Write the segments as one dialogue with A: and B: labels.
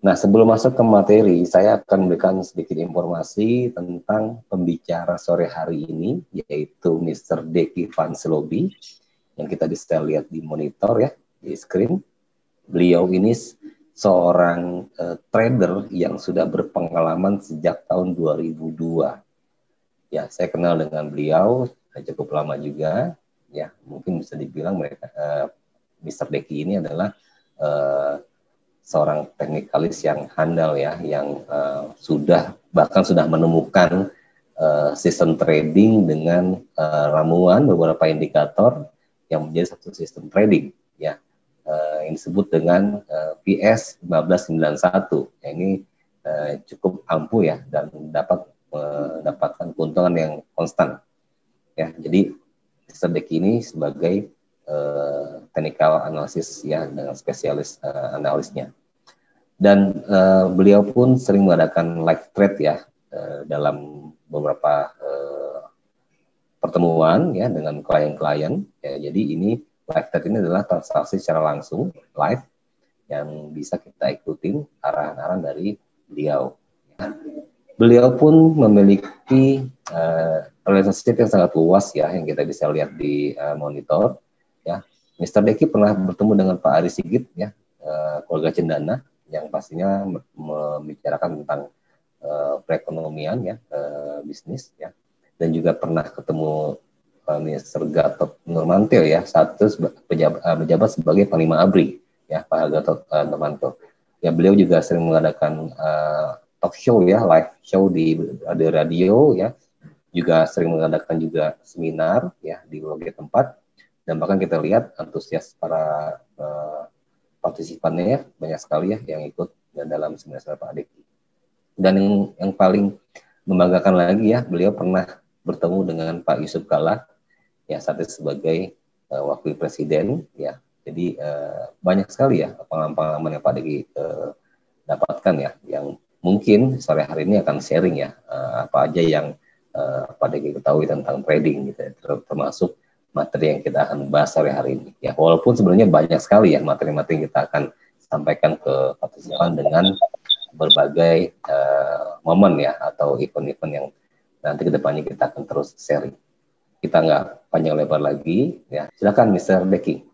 A: Nah, sebelum masuk ke materi, saya akan berikan sedikit informasi tentang pembicara sore hari ini, yaitu Mr. Deki Vanslobi, yang kita bisa lihat di monitor ya, di screen. Beliau ini seorang uh, trader yang sudah berpengalaman sejak tahun 2002. Ya, saya kenal dengan beliau cukup lama juga. Ya, mungkin bisa dibilang mereka uh, eh, Mr. Deki ini adalah uh, seorang teknikalis yang handal ya, yang uh, sudah bahkan sudah menemukan uh, sistem trading dengan uh, ramuan beberapa indikator yang menjadi satu sistem trading ya uh, yang disebut dengan uh, PS 1591 ya, ini uh, cukup ampuh ya dan dapat mendapatkan uh, keuntungan yang konstan ya jadi sedek ini sebagai uh, technical analysis ya dengan spesialis uh, analisnya dan uh, beliau pun sering mengadakan live trade ya uh, dalam beberapa uh, pertemuan ya dengan klien-klien ya jadi ini live trade ini adalah transaksi secara langsung live yang bisa kita ikutin arahan-arahan dari beliau beliau pun memiliki uh, relationship yang sangat luas ya yang kita bisa lihat di uh, monitor ya Mr. Deki pernah bertemu dengan Pak Ari Sigit ya uh, keluarga Cendana yang pastinya membicarakan tentang uh, perekonomian ya, uh, bisnis ya. Dan juga pernah ketemu uh, Mister Gatot Nurmantio ya, satu pejabat, pejabat sebagai Panglima ABRI ya, Pak Gatot uh, Nurmantio. Ya beliau juga sering mengadakan uh, talk show ya, live show di di radio ya, juga sering mengadakan juga seminar ya di berbagai tempat dan bahkan kita lihat antusias para uh, partisipannya ya, banyak sekali ya yang ikut dalam semester Pak Adik. Dan yang, yang paling membanggakan lagi ya, beliau pernah bertemu dengan Pak Yusuf Kala ya saat itu sebagai uh, wakil presiden ya. Jadi uh, banyak sekali ya pengalaman-pengalaman yang Pak Adik uh, eh, dapatkan ya yang mungkin sore hari ini akan sharing ya uh, apa aja yang uh, Pak Adik ketahui tentang trading gitu ya, termasuk materi yang kita akan bahas sore hari ini. Ya, walaupun sebenarnya banyak sekali ya materi-materi yang kita akan sampaikan ke partisipan dengan berbagai uh, momen ya atau event-event yang nanti kedepannya kita akan terus sharing. Kita nggak panjang lebar lagi ya. Silakan Mr. Becky.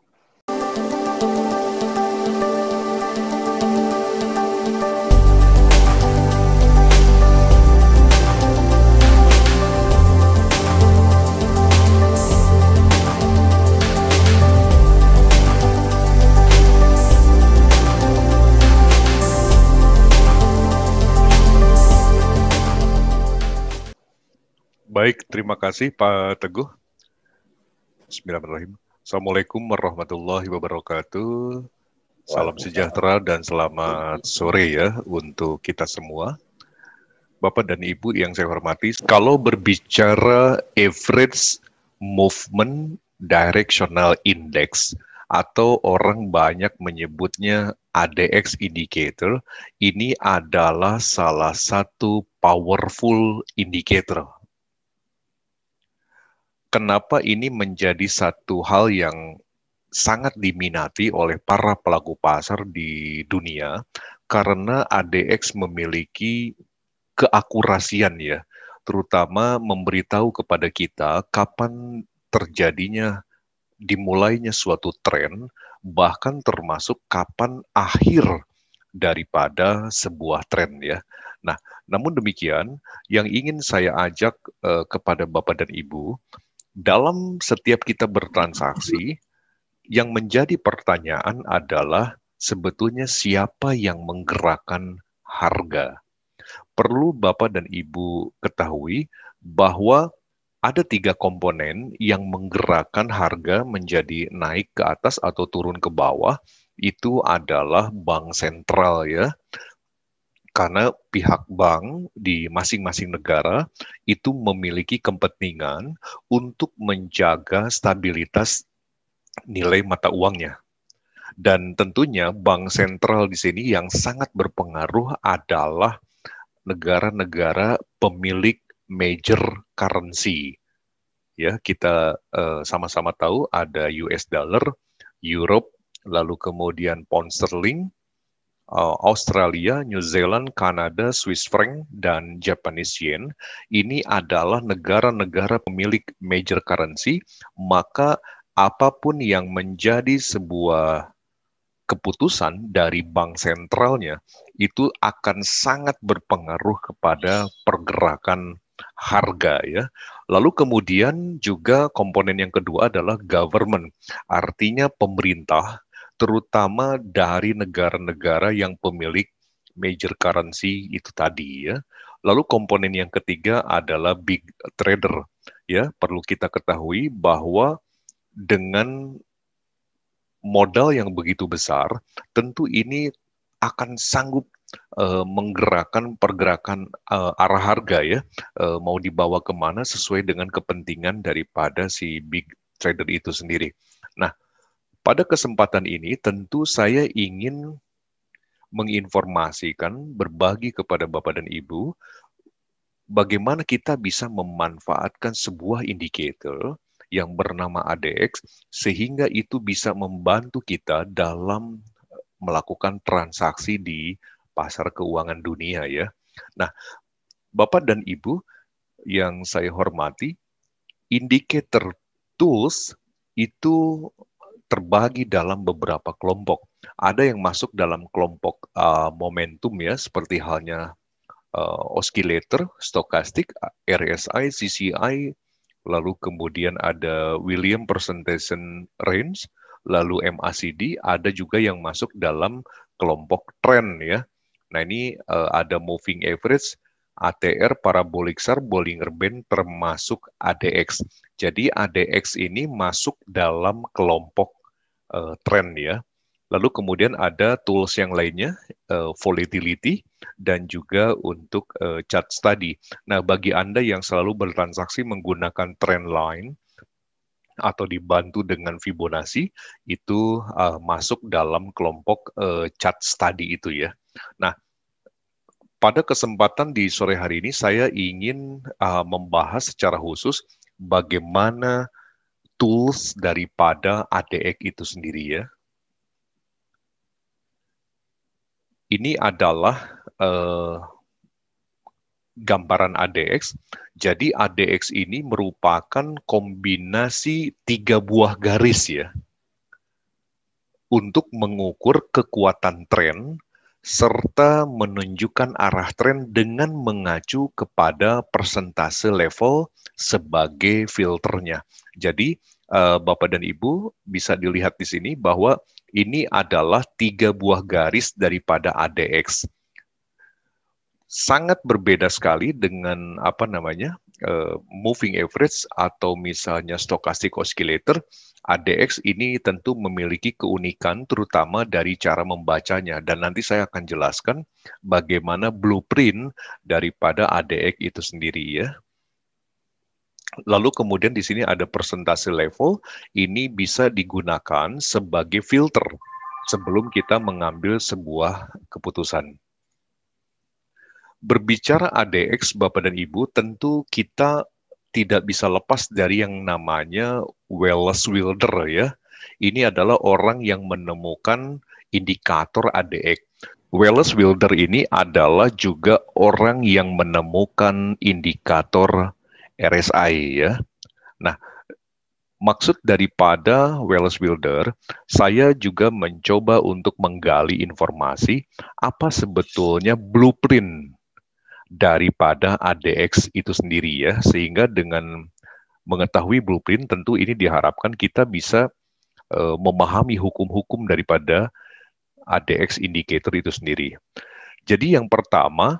B: Baik, terima kasih Pak Teguh. Bismillahirrahmanirrahim. Assalamualaikum warahmatullahi wabarakatuh. Salam sejahtera dan selamat sore ya untuk kita semua. Bapak dan Ibu yang saya hormati, kalau berbicara average movement directional index atau orang banyak menyebutnya ADX indicator, ini adalah salah satu powerful indicator kenapa ini menjadi satu hal yang sangat diminati oleh para pelaku pasar di dunia karena ADX memiliki keakurasian ya, terutama memberitahu kepada kita kapan terjadinya dimulainya suatu tren, bahkan termasuk kapan akhir daripada sebuah tren ya. Nah, namun demikian, yang ingin saya ajak eh, kepada Bapak dan Ibu, dalam setiap kita bertransaksi, yang menjadi pertanyaan adalah sebetulnya siapa yang menggerakkan harga. Perlu Bapak dan Ibu ketahui bahwa ada tiga komponen yang menggerakkan harga menjadi naik ke atas atau turun ke bawah. Itu adalah bank sentral ya karena pihak bank di masing-masing negara itu memiliki kepentingan untuk menjaga stabilitas nilai mata uangnya. Dan tentunya bank sentral di sini yang sangat berpengaruh adalah negara-negara pemilik major currency. Ya, kita sama eh, sama-sama tahu ada US dollar, Europe, lalu kemudian pound sterling, Eh, Australia, New Zealand, Kanada, Swiss franc, dan Japanese yen ini adalah negara-negara pemilik major currency, maka apapun yang menjadi sebuah keputusan dari bank sentralnya itu akan sangat berpengaruh kepada pergerakan harga ya. Lalu kemudian juga komponen yang kedua adalah government. Artinya pemerintah terutama dari negara-negara yang pemilik major currency itu tadi ya. Lalu komponen yang ketiga adalah big trader ya. Perlu kita ketahui bahwa dengan modal yang begitu besar, tentu ini akan sanggup uh, menggerakkan pergerakan uh, arah harga ya uh, mau dibawa kemana sesuai dengan kepentingan daripada si big trader itu sendiri. Nah, pada kesempatan ini, tentu saya ingin menginformasikan, berbagi kepada Bapak dan Ibu, bagaimana kita bisa memanfaatkan sebuah indikator yang bernama ADX, sehingga itu bisa membantu kita dalam eh, melakukan transaksi di pasar keuangan dunia ya. Nah, Bapak dan Ibu yang saya hormati, indikator tools itu terbagi dalam beberapa kelompok. Ada yang masuk dalam kelompok uh, momentum ya, seperti halnya uh, oscillator, stokastik, RSI, CCI, lalu kemudian ada William Presentation Range, lalu MACD, ada juga yang masuk dalam kelompok trend ya. Nah ini uh, ada moving average, ATR, parabolic SAR, Bollinger Band termasuk ADX. Jadi ADX ini masuk dalam kelompok uh, trend ya. Lalu kemudian ada tools yang lainnya, uh, volatility, dan juga untuk uh, eh, chart study. Nah, bagi Anda yang selalu bertransaksi menggunakan trend line, atau dibantu dengan Fibonacci itu uh, masuk dalam kelompok uh, chart study itu ya. Nah, pada kesempatan di sore hari ini saya ingin uh, membahas secara khusus bagaimana tools daripada ADX itu sendiri ya. Ini adalah uh, gambaran ADX. Jadi ADX ini merupakan kombinasi tiga buah garis ya untuk mengukur kekuatan tren serta menunjukkan arah tren dengan mengacu kepada persentase level sebagai filternya. Jadi, eh, Bapak dan Ibu bisa dilihat di sini bahwa ini adalah tiga buah garis daripada ADX. Sangat berbeda sekali dengan apa namanya Eh, moving average atau misalnya stochastic oscillator, ADX ini tentu memiliki keunikan terutama dari cara membacanya dan nanti saya akan jelaskan bagaimana blueprint daripada ADX itu sendiri ya. Lalu kemudian di sini ada persentase level, ini bisa digunakan sebagai filter sebelum kita mengambil sebuah keputusan berbicara ADX Bapak dan Ibu, tentu kita tidak bisa lepas dari yang namanya Wallace Wilder ya. Ini adalah orang yang menemukan indikator ADX. Wallace Wilder ini adalah juga orang yang menemukan indikator RSI ya. Nah, maksud daripada Wallace Wilder, saya juga mencoba untuk menggali informasi apa sebetulnya blueprint daripada ADX itu sendiri ya. Sehingga dengan mengetahui blueprint tentu ini diharapkan kita bisa uh, memahami hukum-hukum daripada ADX indicator itu sendiri. Jadi yang pertama,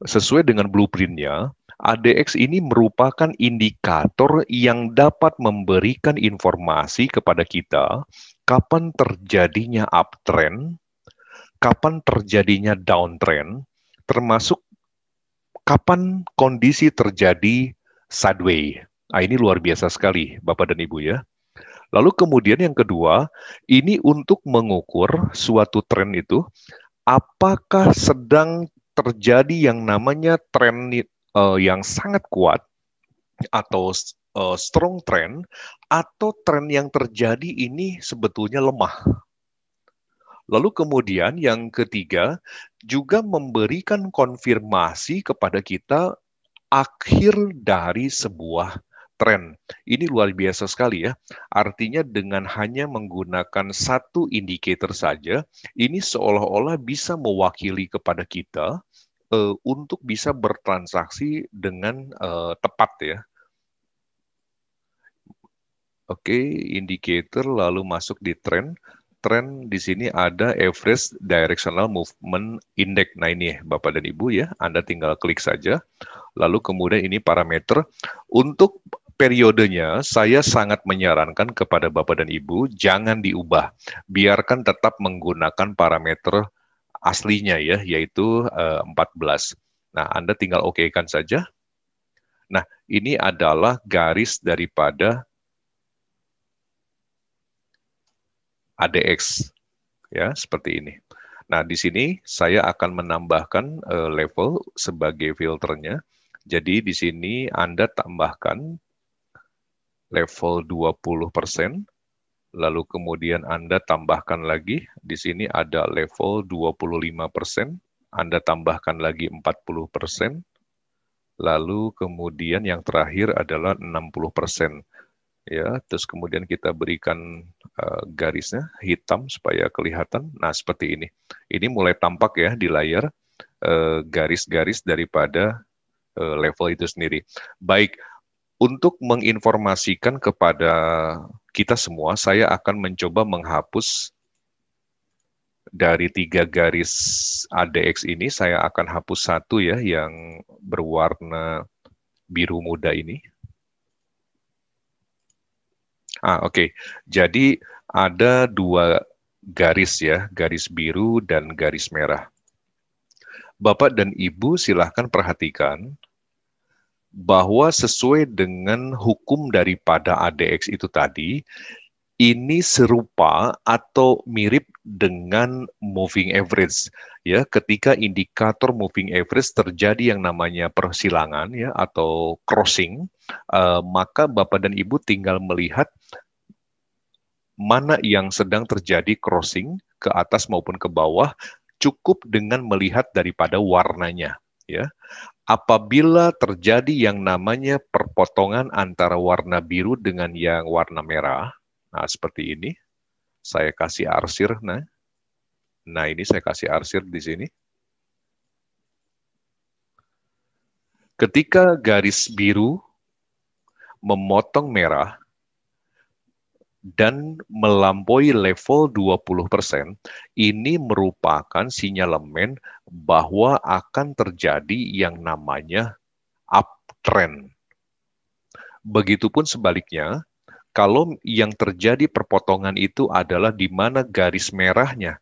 B: sesuai dengan blueprintnya, ADX ini merupakan indikator yang dapat memberikan informasi kepada kita kapan terjadinya uptrend, kapan terjadinya downtrend, termasuk kapan kondisi terjadi sideways? Nah, ini luar biasa sekali, Bapak dan Ibu ya. Lalu kemudian yang kedua, ini untuk mengukur suatu tren itu apakah sedang terjadi yang namanya tren uh, yang sangat kuat atau uh, strong trend atau tren yang terjadi ini sebetulnya lemah Lalu kemudian yang ketiga juga memberikan konfirmasi kepada kita akhir dari sebuah tren. Ini luar biasa sekali ya. Artinya dengan hanya menggunakan satu indikator saja, ini seolah-olah bisa mewakili kepada kita uh, untuk bisa bertransaksi dengan uh, tepat ya. Oke, okay, indikator lalu masuk di tren tren di sini ada average directional movement index. Nah ini Bapak dan Ibu ya, Anda tinggal klik saja. Lalu kemudian ini parameter. Untuk periodenya saya sangat menyarankan kepada Bapak dan Ibu jangan diubah. Biarkan tetap menggunakan parameter aslinya ya, yaitu eh, empat 14. Nah Anda tinggal oke-kan saja. Nah ini adalah garis daripada ADX ya seperti ini. Nah, di sini saya akan menambahkan uh, level sebagai filternya. Jadi di sini Anda tambahkan level 20%, lalu kemudian Anda tambahkan lagi, di sini ada level 25%, Anda tambahkan lagi 40%, lalu kemudian yang terakhir adalah 60% ya terus kemudian kita berikan uh, garisnya hitam supaya kelihatan nah seperti ini ini mulai tampak ya di layar eh, garis-garis uh, daripada uh, level itu sendiri baik untuk menginformasikan kepada kita semua saya akan mencoba menghapus dari tiga garis ADX ini saya akan hapus satu ya yang berwarna biru muda ini Ah, oke. Okay. Jadi ada dua garis ya, garis biru dan garis merah. Bapak dan Ibu silahkan perhatikan bahwa sesuai dengan hukum daripada ADX itu tadi, ini serupa atau mirip dengan moving average ya ketika indikator moving average terjadi yang namanya persilangan ya atau crossing uh, maka Bapak dan Ibu tinggal melihat mana yang sedang terjadi crossing ke atas maupun ke bawah cukup dengan melihat daripada warnanya ya. Apabila terjadi yang namanya perpotongan antara warna biru dengan yang warna merah, nah seperti ini, saya kasih arsir, nah, nah ini saya kasih arsir di sini. Ketika garis biru memotong merah dan melampaui level 20%, ini merupakan sinyalemen bahwa akan terjadi yang namanya uptrend. Begitupun sebaliknya, kalau yang terjadi perpotongan itu adalah di mana garis merahnya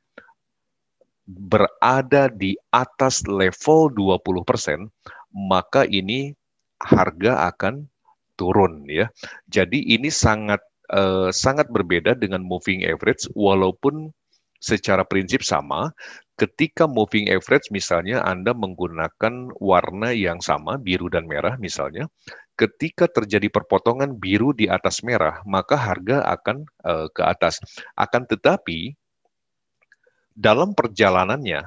B: berada di atas level 20%, maka ini harga akan turun ya. Jadi ini sangat eh, sangat berbeda dengan moving average walaupun secara prinsip sama ketika moving average misalnya Anda menggunakan warna yang sama biru dan merah misalnya ketika terjadi perpotongan biru di atas merah maka harga akan eh, ke atas akan tetapi dalam perjalanannya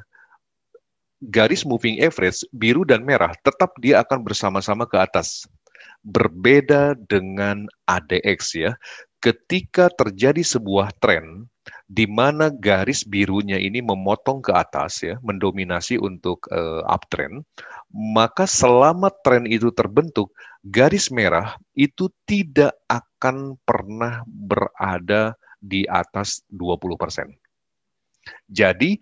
B: garis moving average biru dan merah tetap dia akan bersama-sama ke atas berbeda dengan ADX ya. Ketika terjadi sebuah tren di mana garis birunya ini memotong ke atas ya, mendominasi untuk uh, uptrend, maka selama tren itu terbentuk, garis merah itu tidak akan pernah berada di atas 20%. Jadi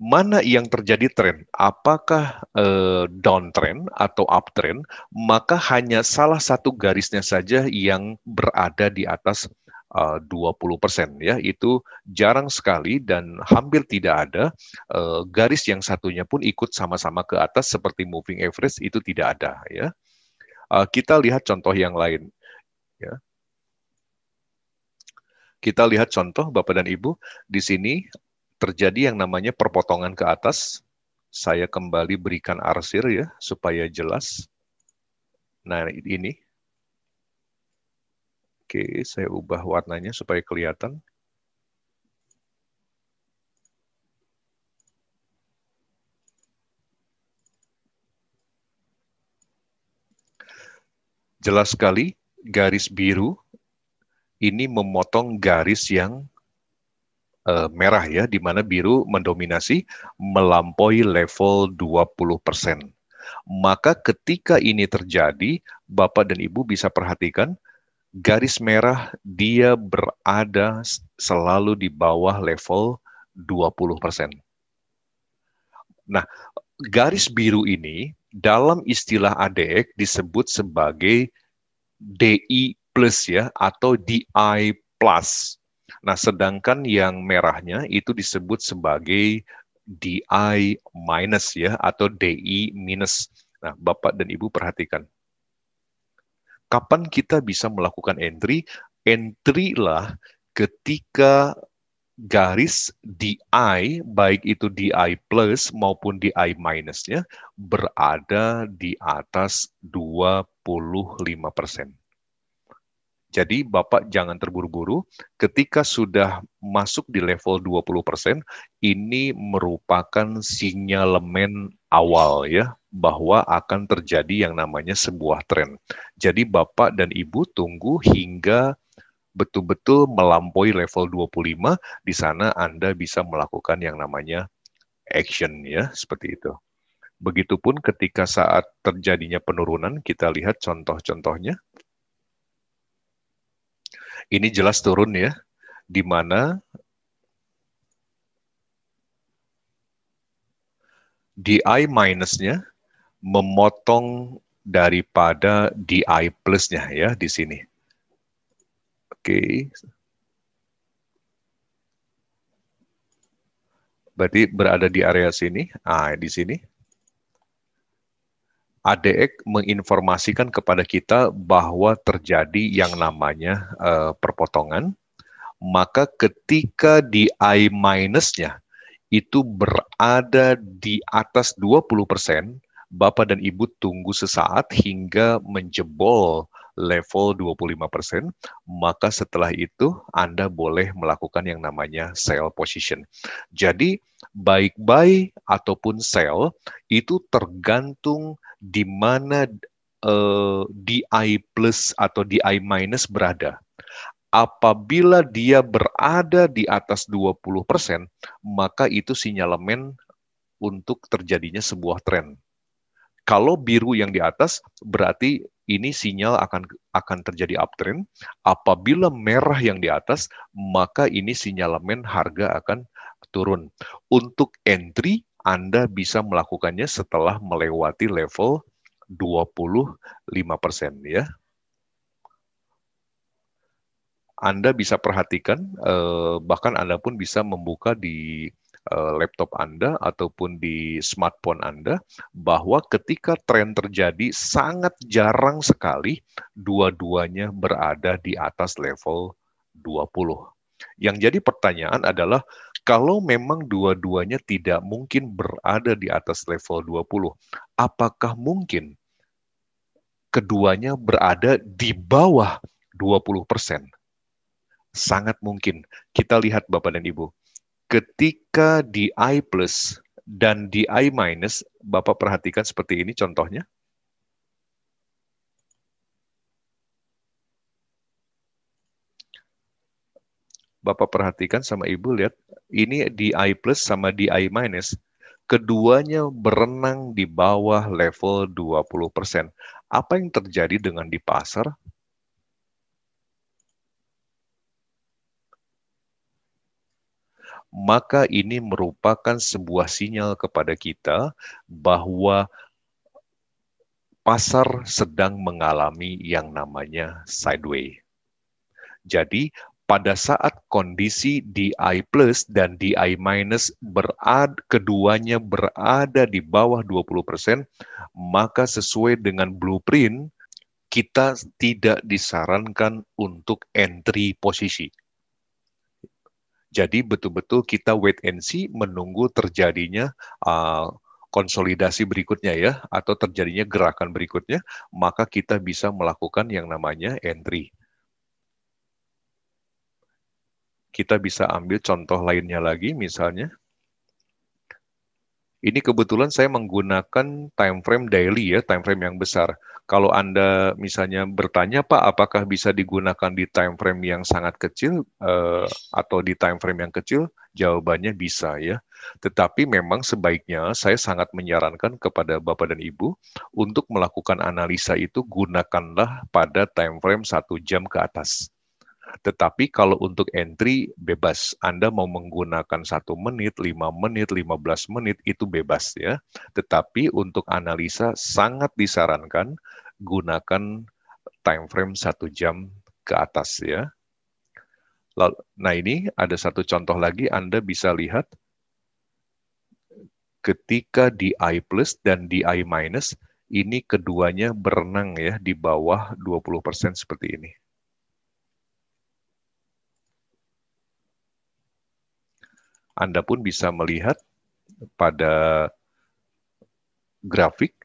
B: mana yang terjadi tren, apakah eh, downtrend atau uptrend, maka hanya salah satu garisnya saja yang berada di atas eh, 20% ya. Itu jarang sekali dan hampir tidak ada eh, garis yang satunya pun ikut sama-sama ke atas seperti moving average itu tidak ada ya. Eh, kita lihat contoh yang lain ya. Kita lihat contoh Bapak dan Ibu di sini terjadi yang namanya perpotongan ke atas. Saya kembali berikan arsir ya, supaya jelas. Nah, ini. Oke, saya ubah warnanya supaya kelihatan. Jelas sekali, garis biru ini memotong garis yang uh, merah ya, di mana biru mendominasi melampaui level 20%. Maka ketika ini terjadi, Bapak dan Ibu bisa perhatikan garis merah dia berada selalu di bawah level 20%. Nah, garis biru ini dalam istilah ADX disebut sebagai DI plus ya atau DI plus. Nah, sedangkan yang merahnya itu disebut sebagai DI minus ya atau DI minus. Nah, Bapak dan Ibu perhatikan. Kapan kita bisa melakukan entry? Entry lah ketika garis DI, baik itu DI plus maupun DI minusnya, berada di atas 25 persen. Jadi Bapak jangan terburu-buru ketika sudah masuk di level 20%, ini merupakan sinyalemen awal ya bahwa akan terjadi yang namanya sebuah tren. Jadi Bapak dan Ibu tunggu hingga betul-betul melampaui level 25, di sana Anda bisa melakukan yang namanya action ya, seperti itu. Begitupun ketika saat terjadinya penurunan, kita lihat contoh-contohnya. Ini jelas turun ya, di mana DI minusnya memotong daripada DI i plusnya ya di sini. Oke. Berarti berada di area sini, ah di sini. ADX menginformasikan kepada kita bahwa terjadi yang namanya uh, perpotongan, maka ketika di I minusnya itu berada di atas 20%, Bapak dan Ibu tunggu sesaat hingga menjebol level 25%, maka setelah itu Anda boleh melakukan yang namanya sell position. Jadi, baik buy ataupun sell itu tergantung di mana eh, DI plus atau DI i minus berada. Apabila dia berada di atas 20%, maka itu sinyalemen untuk terjadinya sebuah trend. Kalau biru yang di atas berarti ini sinyal akan akan terjadi uptrend. Apabila merah yang di atas, maka ini sinyalemen harga akan turun. Untuk entry anda bisa melakukannya setelah melewati level 25% ya. Anda bisa perhatikan, eh, bahkan Anda pun bisa membuka di Eh, laptop Anda ataupun di smartphone Anda bahwa ketika tren terjadi sangat jarang sekali dua-duanya berada di atas level 20. Yang jadi pertanyaan adalah kalau memang dua-duanya tidak mungkin berada di atas level 20, apakah mungkin keduanya berada di bawah 20%? Sangat mungkin. Kita lihat Bapak dan Ibu ketika di I plus dan di I minus, Bapak perhatikan seperti ini contohnya. Bapak perhatikan sama Ibu lihat, ini di I plus sama di I minus, keduanya berenang di bawah level 20%. Apa yang terjadi dengan di pasar? maka ini merupakan sebuah sinyal kepada kita bahwa pasar sedang mengalami yang namanya sideways. Jadi, pada saat kondisi DI plus dan DI minus berad, keduanya berada di bawah 20%, maka sesuai dengan blueprint, kita tidak disarankan untuk entry posisi jadi betul-betul kita wait and see menunggu terjadinya uh, konsolidasi berikutnya ya atau terjadinya gerakan berikutnya, maka kita bisa melakukan yang namanya entry. Kita bisa ambil contoh lainnya lagi misalnya ini kebetulan saya menggunakan time frame daily ya, time frame yang besar. Kalau Anda misalnya bertanya, Pak, apakah bisa digunakan di time frame yang sangat kecil uh, atau di time frame yang kecil? Jawabannya bisa ya. Tetapi memang sebaiknya saya sangat menyarankan kepada Bapak dan Ibu untuk melakukan analisa itu gunakanlah pada time frame satu jam ke atas tetapi kalau untuk entry bebas, Anda mau menggunakan satu menit, lima menit, lima belas menit itu bebas ya. Tetapi untuk analisa sangat disarankan gunakan time frame satu jam ke atas ya. Lalu, nah ini ada satu contoh lagi Anda bisa lihat ketika di I plus dan di I minus ini keduanya berenang ya di bawah 20% seperti ini. Anda pun bisa melihat pada grafik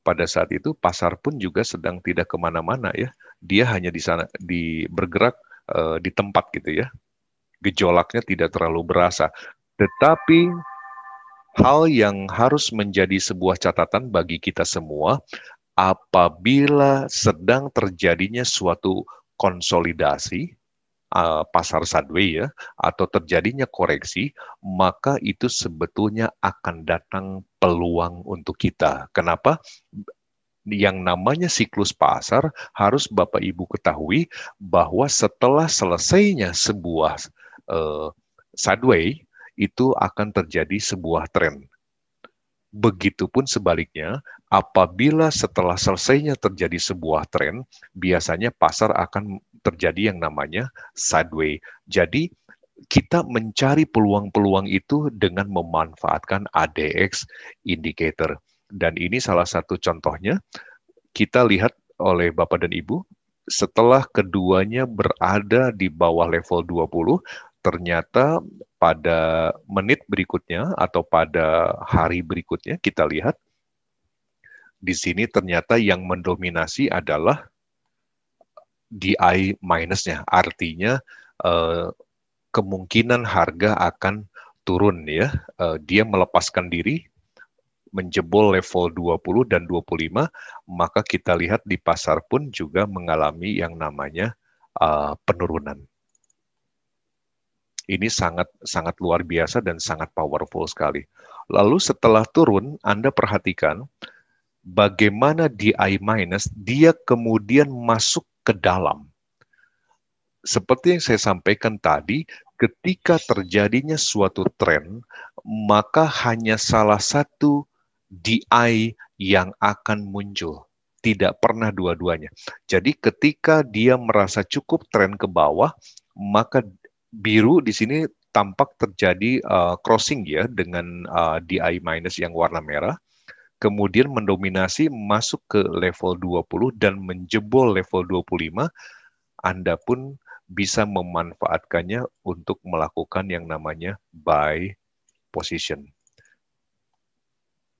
B: pada saat itu pasar pun juga sedang tidak kemana-mana ya. Dia hanya di sana di bergerak uh, di tempat gitu ya. Gejolaknya tidak terlalu berasa. Tetapi hal yang harus menjadi sebuah catatan bagi kita semua apabila sedang terjadinya suatu konsolidasi Eh, pasar sideways ya atau terjadinya koreksi, maka itu sebetulnya akan datang peluang untuk kita. Kenapa? yang namanya siklus pasar harus Bapak Ibu ketahui bahwa setelah selesainya sebuah uh, eh, sideways itu akan terjadi sebuah tren. Begitupun sebaliknya, apabila setelah selesainya terjadi sebuah tren, biasanya pasar akan terjadi yang namanya sideways. Jadi kita mencari peluang-peluang itu dengan memanfaatkan ADX indicator. Dan ini salah satu contohnya kita lihat oleh Bapak dan Ibu setelah keduanya berada di bawah level 20 ternyata pada menit berikutnya atau pada hari berikutnya kita lihat di sini ternyata yang mendominasi adalah DI minusnya, artinya eh, kemungkinan harga akan turun ya. Eh, dia melepaskan diri menjebol level 20 dan 25, maka kita lihat di pasar pun juga mengalami yang namanya uh, penurunan. Ini sangat sangat luar biasa dan sangat powerful sekali. Lalu setelah turun, Anda perhatikan bagaimana DI i minus dia kemudian masuk ke dalam. Seperti yang saya sampaikan tadi, ketika terjadinya suatu tren, maka hanya salah satu DI yang akan muncul. Tidak pernah dua-duanya. Jadi ketika dia merasa cukup tren ke bawah, maka biru di sini tampak terjadi uh, crossing ya dengan uh, DI minus yang warna merah kemudian mendominasi masuk ke level 20 dan menjebol level 25, Anda pun bisa memanfaatkannya untuk melakukan yang namanya buy position.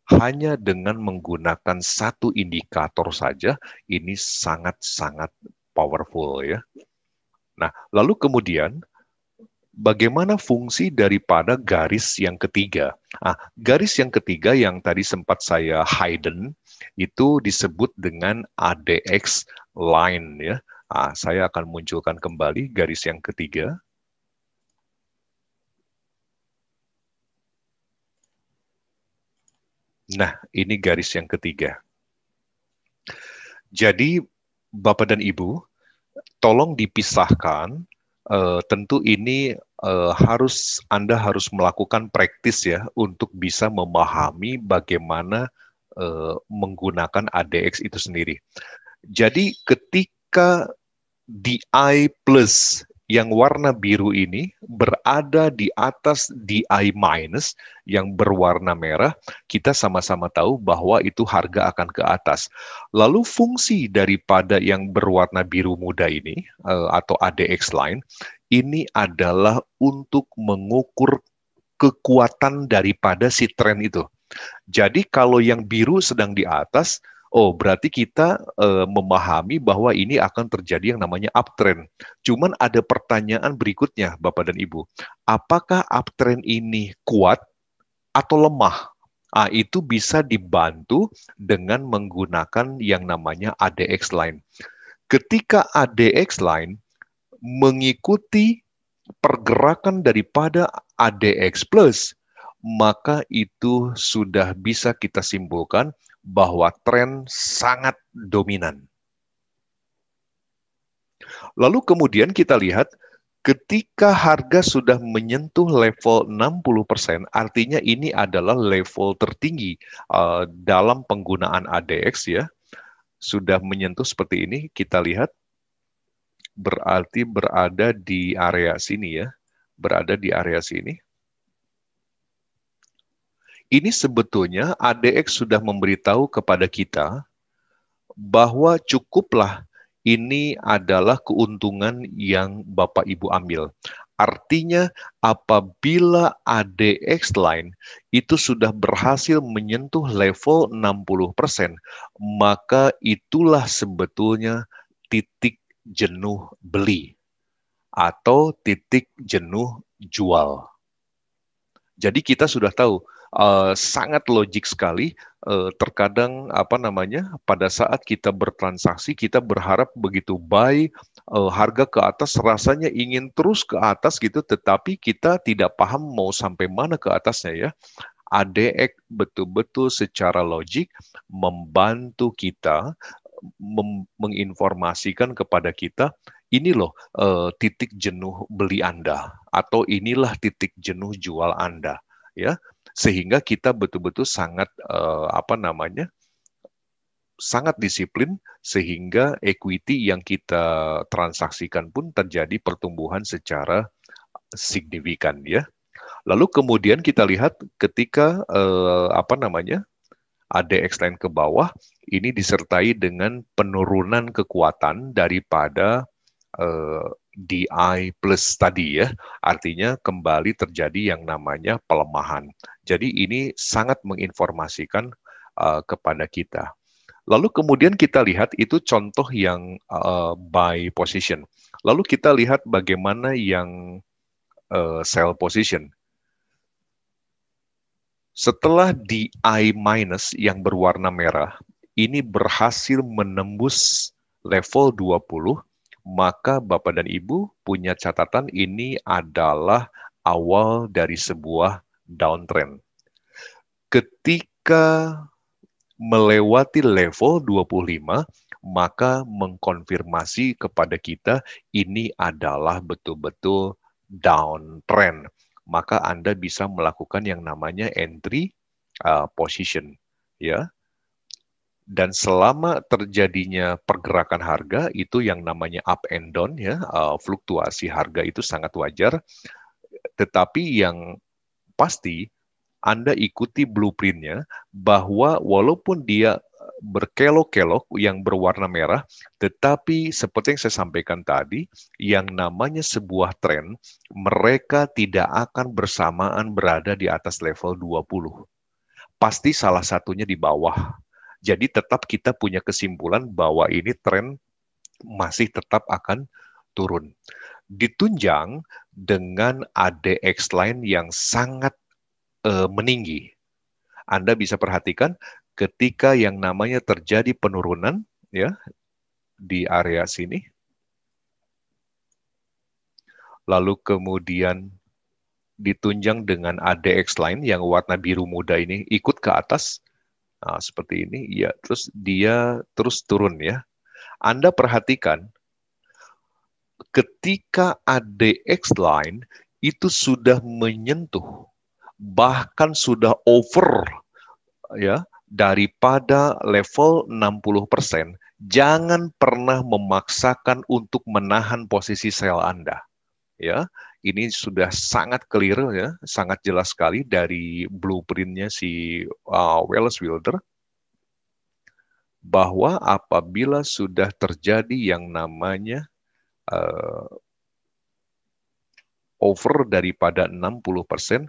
B: Hanya dengan menggunakan satu indikator saja, ini sangat-sangat powerful ya. Nah, lalu kemudian bagaimana fungsi daripada garis yang ketiga. Ah, garis yang ketiga yang tadi sempat saya hidden itu disebut dengan ADX line ya. Ah, saya akan munculkan kembali garis yang ketiga. Nah, ini garis yang ketiga. Jadi, Bapak dan Ibu, tolong dipisahkan Uh, tentu ini uh, harus Anda harus melakukan praktis ya untuk bisa memahami bagaimana uh, menggunakan ADX itu sendiri. Jadi ketika DI plus yang warna biru ini berada di atas DI minus yang berwarna merah, kita sama-sama tahu bahwa itu harga akan ke atas. Lalu fungsi daripada yang berwarna biru muda ini eh, atau ADX line ini adalah untuk mengukur kekuatan daripada si tren itu. Jadi kalau yang biru sedang di atas, oh berarti kita uh, memahami bahwa ini akan terjadi yang namanya uptrend. Cuman ada pertanyaan berikutnya Bapak dan Ibu. Apakah uptrend ini kuat atau lemah? Ah, itu bisa dibantu dengan menggunakan yang namanya ADX line. Ketika ADX line mengikuti pergerakan daripada ADX plus, maka itu sudah bisa kita simpulkan bahwa tren sangat dominan. Lalu kemudian kita lihat ketika harga sudah menyentuh level 60%, artinya ini adalah level tertinggi eh, dalam penggunaan ADX ya. Sudah menyentuh seperti ini, kita lihat berarti berada di area sini ya. Berada di area sini. Ini sebetulnya ADX sudah memberitahu kepada kita bahwa cukuplah ini adalah keuntungan yang Bapak Ibu ambil. Artinya apabila ADX line itu sudah berhasil menyentuh level 60%, maka itulah sebetulnya titik jenuh beli atau titik jenuh jual. Jadi kita sudah tahu Eh, sangat logik sekali uh, terkadang apa namanya pada saat kita bertransaksi kita berharap begitu buy uh, harga ke atas rasanya ingin terus ke atas gitu tetapi kita tidak paham mau sampai mana ke atasnya ya ADX betul-betul secara logik membantu kita mem menginformasikan kepada kita ini loh uh, titik jenuh beli Anda atau inilah titik jenuh jual Anda ya sehingga kita betul-betul sangat uh, apa namanya sangat disiplin sehingga equity yang kita transaksikan pun terjadi pertumbuhan secara signifikan ya. Lalu kemudian kita lihat ketika uh, apa namanya ada extend ke bawah ini disertai dengan penurunan kekuatan daripada uh, DI plus tadi ya, artinya kembali terjadi yang namanya pelemahan. Jadi ini sangat menginformasikan uh, kepada kita. Lalu kemudian kita lihat itu contoh yang uh, eh, buy position. Lalu kita lihat bagaimana yang uh, eh, sell position. Setelah DI minus yang berwarna merah, ini berhasil menembus level 20 maka Bapak dan Ibu punya catatan ini adalah awal dari sebuah downtrend. Ketika melewati level 25, maka mengkonfirmasi kepada kita ini adalah betul-betul downtrend. Maka Anda bisa melakukan yang namanya entry uh, position ya dan selama terjadinya pergerakan harga itu yang namanya up and down ya uh, fluktuasi harga itu sangat wajar tetapi yang pasti anda ikuti blueprintnya bahwa walaupun dia berkelok-kelok yang berwarna merah, tetapi seperti yang saya sampaikan tadi, yang namanya sebuah tren, mereka tidak akan bersamaan berada di atas level 20. Pasti salah satunya di bawah jadi tetap kita punya kesimpulan bahwa ini tren masih tetap akan turun. Ditunjang dengan ADX line yang sangat e, meninggi. Anda bisa perhatikan ketika yang namanya terjadi penurunan ya di area sini. Lalu kemudian ditunjang dengan ADX line yang warna biru muda ini ikut ke atas Nah, seperti ini, ya terus dia terus turun ya. Anda perhatikan, ketika ADX line itu sudah menyentuh, bahkan sudah over ya daripada level 60%, jangan pernah memaksakan untuk menahan posisi sel Anda ya ini sudah sangat clear ya sangat jelas sekali dari blueprintnya si uh, Wallace Wilder bahwa apabila sudah terjadi yang namanya uh, over daripada 60%,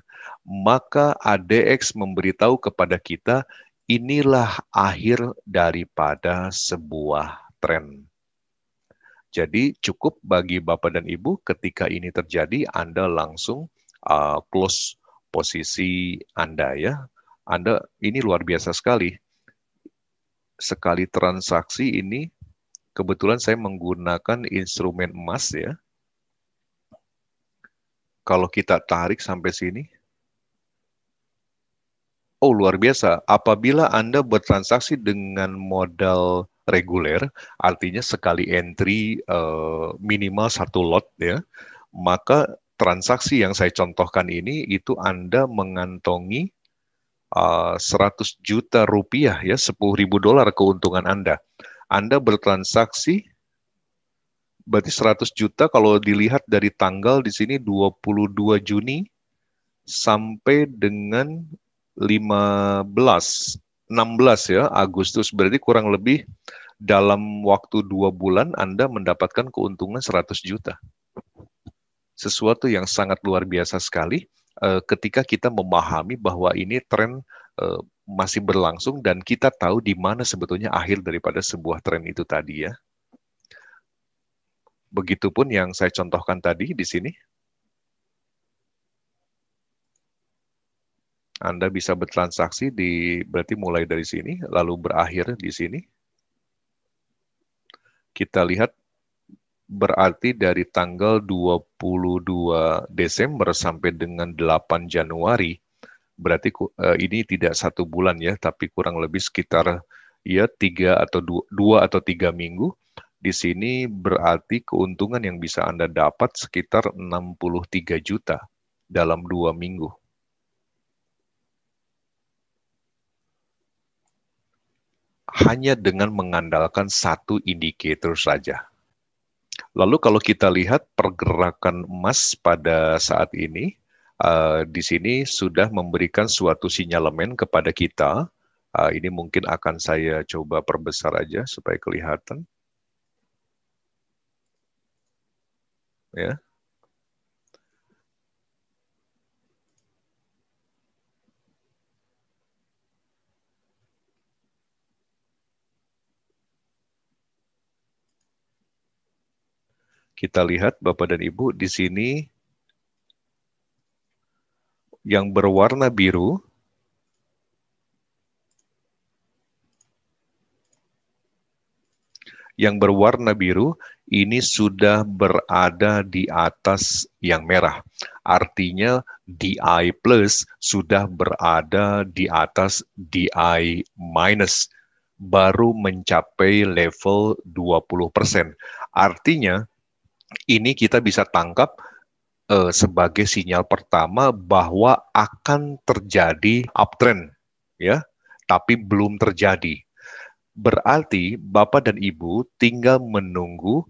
B: maka ADX memberitahu kepada kita inilah akhir daripada sebuah tren. Jadi cukup bagi Bapak dan Ibu ketika ini terjadi Anda langsung uh, close posisi Anda ya. Anda ini luar biasa sekali. Sekali transaksi ini kebetulan saya menggunakan instrumen emas ya. Kalau kita tarik sampai sini, oh luar biasa. Apabila Anda bertransaksi dengan modal reguler, artinya sekali entry uh, minimal satu lot ya, maka transaksi yang saya contohkan ini itu Anda mengantongi uh, eh, 100 juta rupiah ya, 10 ribu dolar keuntungan Anda. Anda bertransaksi berarti 100 juta kalau dilihat dari tanggal di sini 22 Juni sampai dengan 15 16 ya Agustus berarti kurang lebih dalam waktu dua bulan Anda mendapatkan keuntungan 100 juta. Sesuatu yang sangat luar biasa sekali eh, ketika kita memahami bahwa ini tren eh, masih berlangsung dan kita tahu di mana sebetulnya akhir daripada sebuah tren itu tadi ya. Begitupun yang saya contohkan tadi di sini, Anda bisa bertransaksi di berarti mulai dari sini lalu berakhir di sini. Kita lihat berarti dari tanggal 22 Desember sampai dengan 8 Januari berarti eh, ini tidak satu bulan ya tapi kurang lebih sekitar ya tiga atau dua, dua atau tiga minggu di sini berarti keuntungan yang bisa Anda dapat sekitar 63 juta dalam dua minggu. hanya dengan mengandalkan satu indikator saja. Lalu kalau kita lihat pergerakan emas pada saat ini, uh, di sini sudah memberikan suatu sinyalemen kepada kita. Uh, ini mungkin akan saya coba perbesar aja supaya kelihatan. Ya. Kita lihat Bapak dan Ibu di sini yang berwarna biru yang berwarna biru ini sudah berada di atas yang merah. Artinya DI plus sudah berada di atas DI minus, baru mencapai level 20%. Artinya ini kita bisa tangkap uh, sebagai sinyal pertama bahwa akan terjadi uptrend ya, tapi belum terjadi. Berarti Bapak dan Ibu tinggal menunggu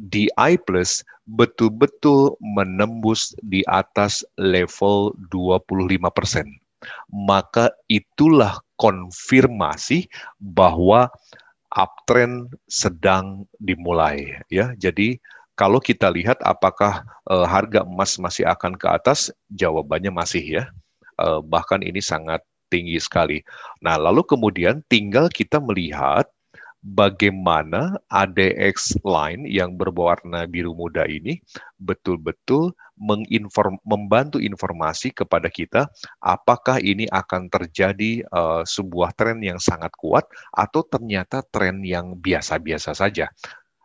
B: DI plus betul-betul menembus di atas level 25%. Maka itulah konfirmasi bahwa uptrend sedang dimulai ya. Jadi kalau kita lihat apakah uh, harga emas masih akan ke atas, jawabannya masih ya. Uh, bahkan ini sangat tinggi sekali. Nah, lalu kemudian tinggal kita melihat bagaimana ADX line yang berwarna biru muda ini betul-betul menginform, membantu informasi kepada kita apakah ini akan terjadi uh, sebuah tren yang sangat kuat atau ternyata tren yang biasa-biasa saja.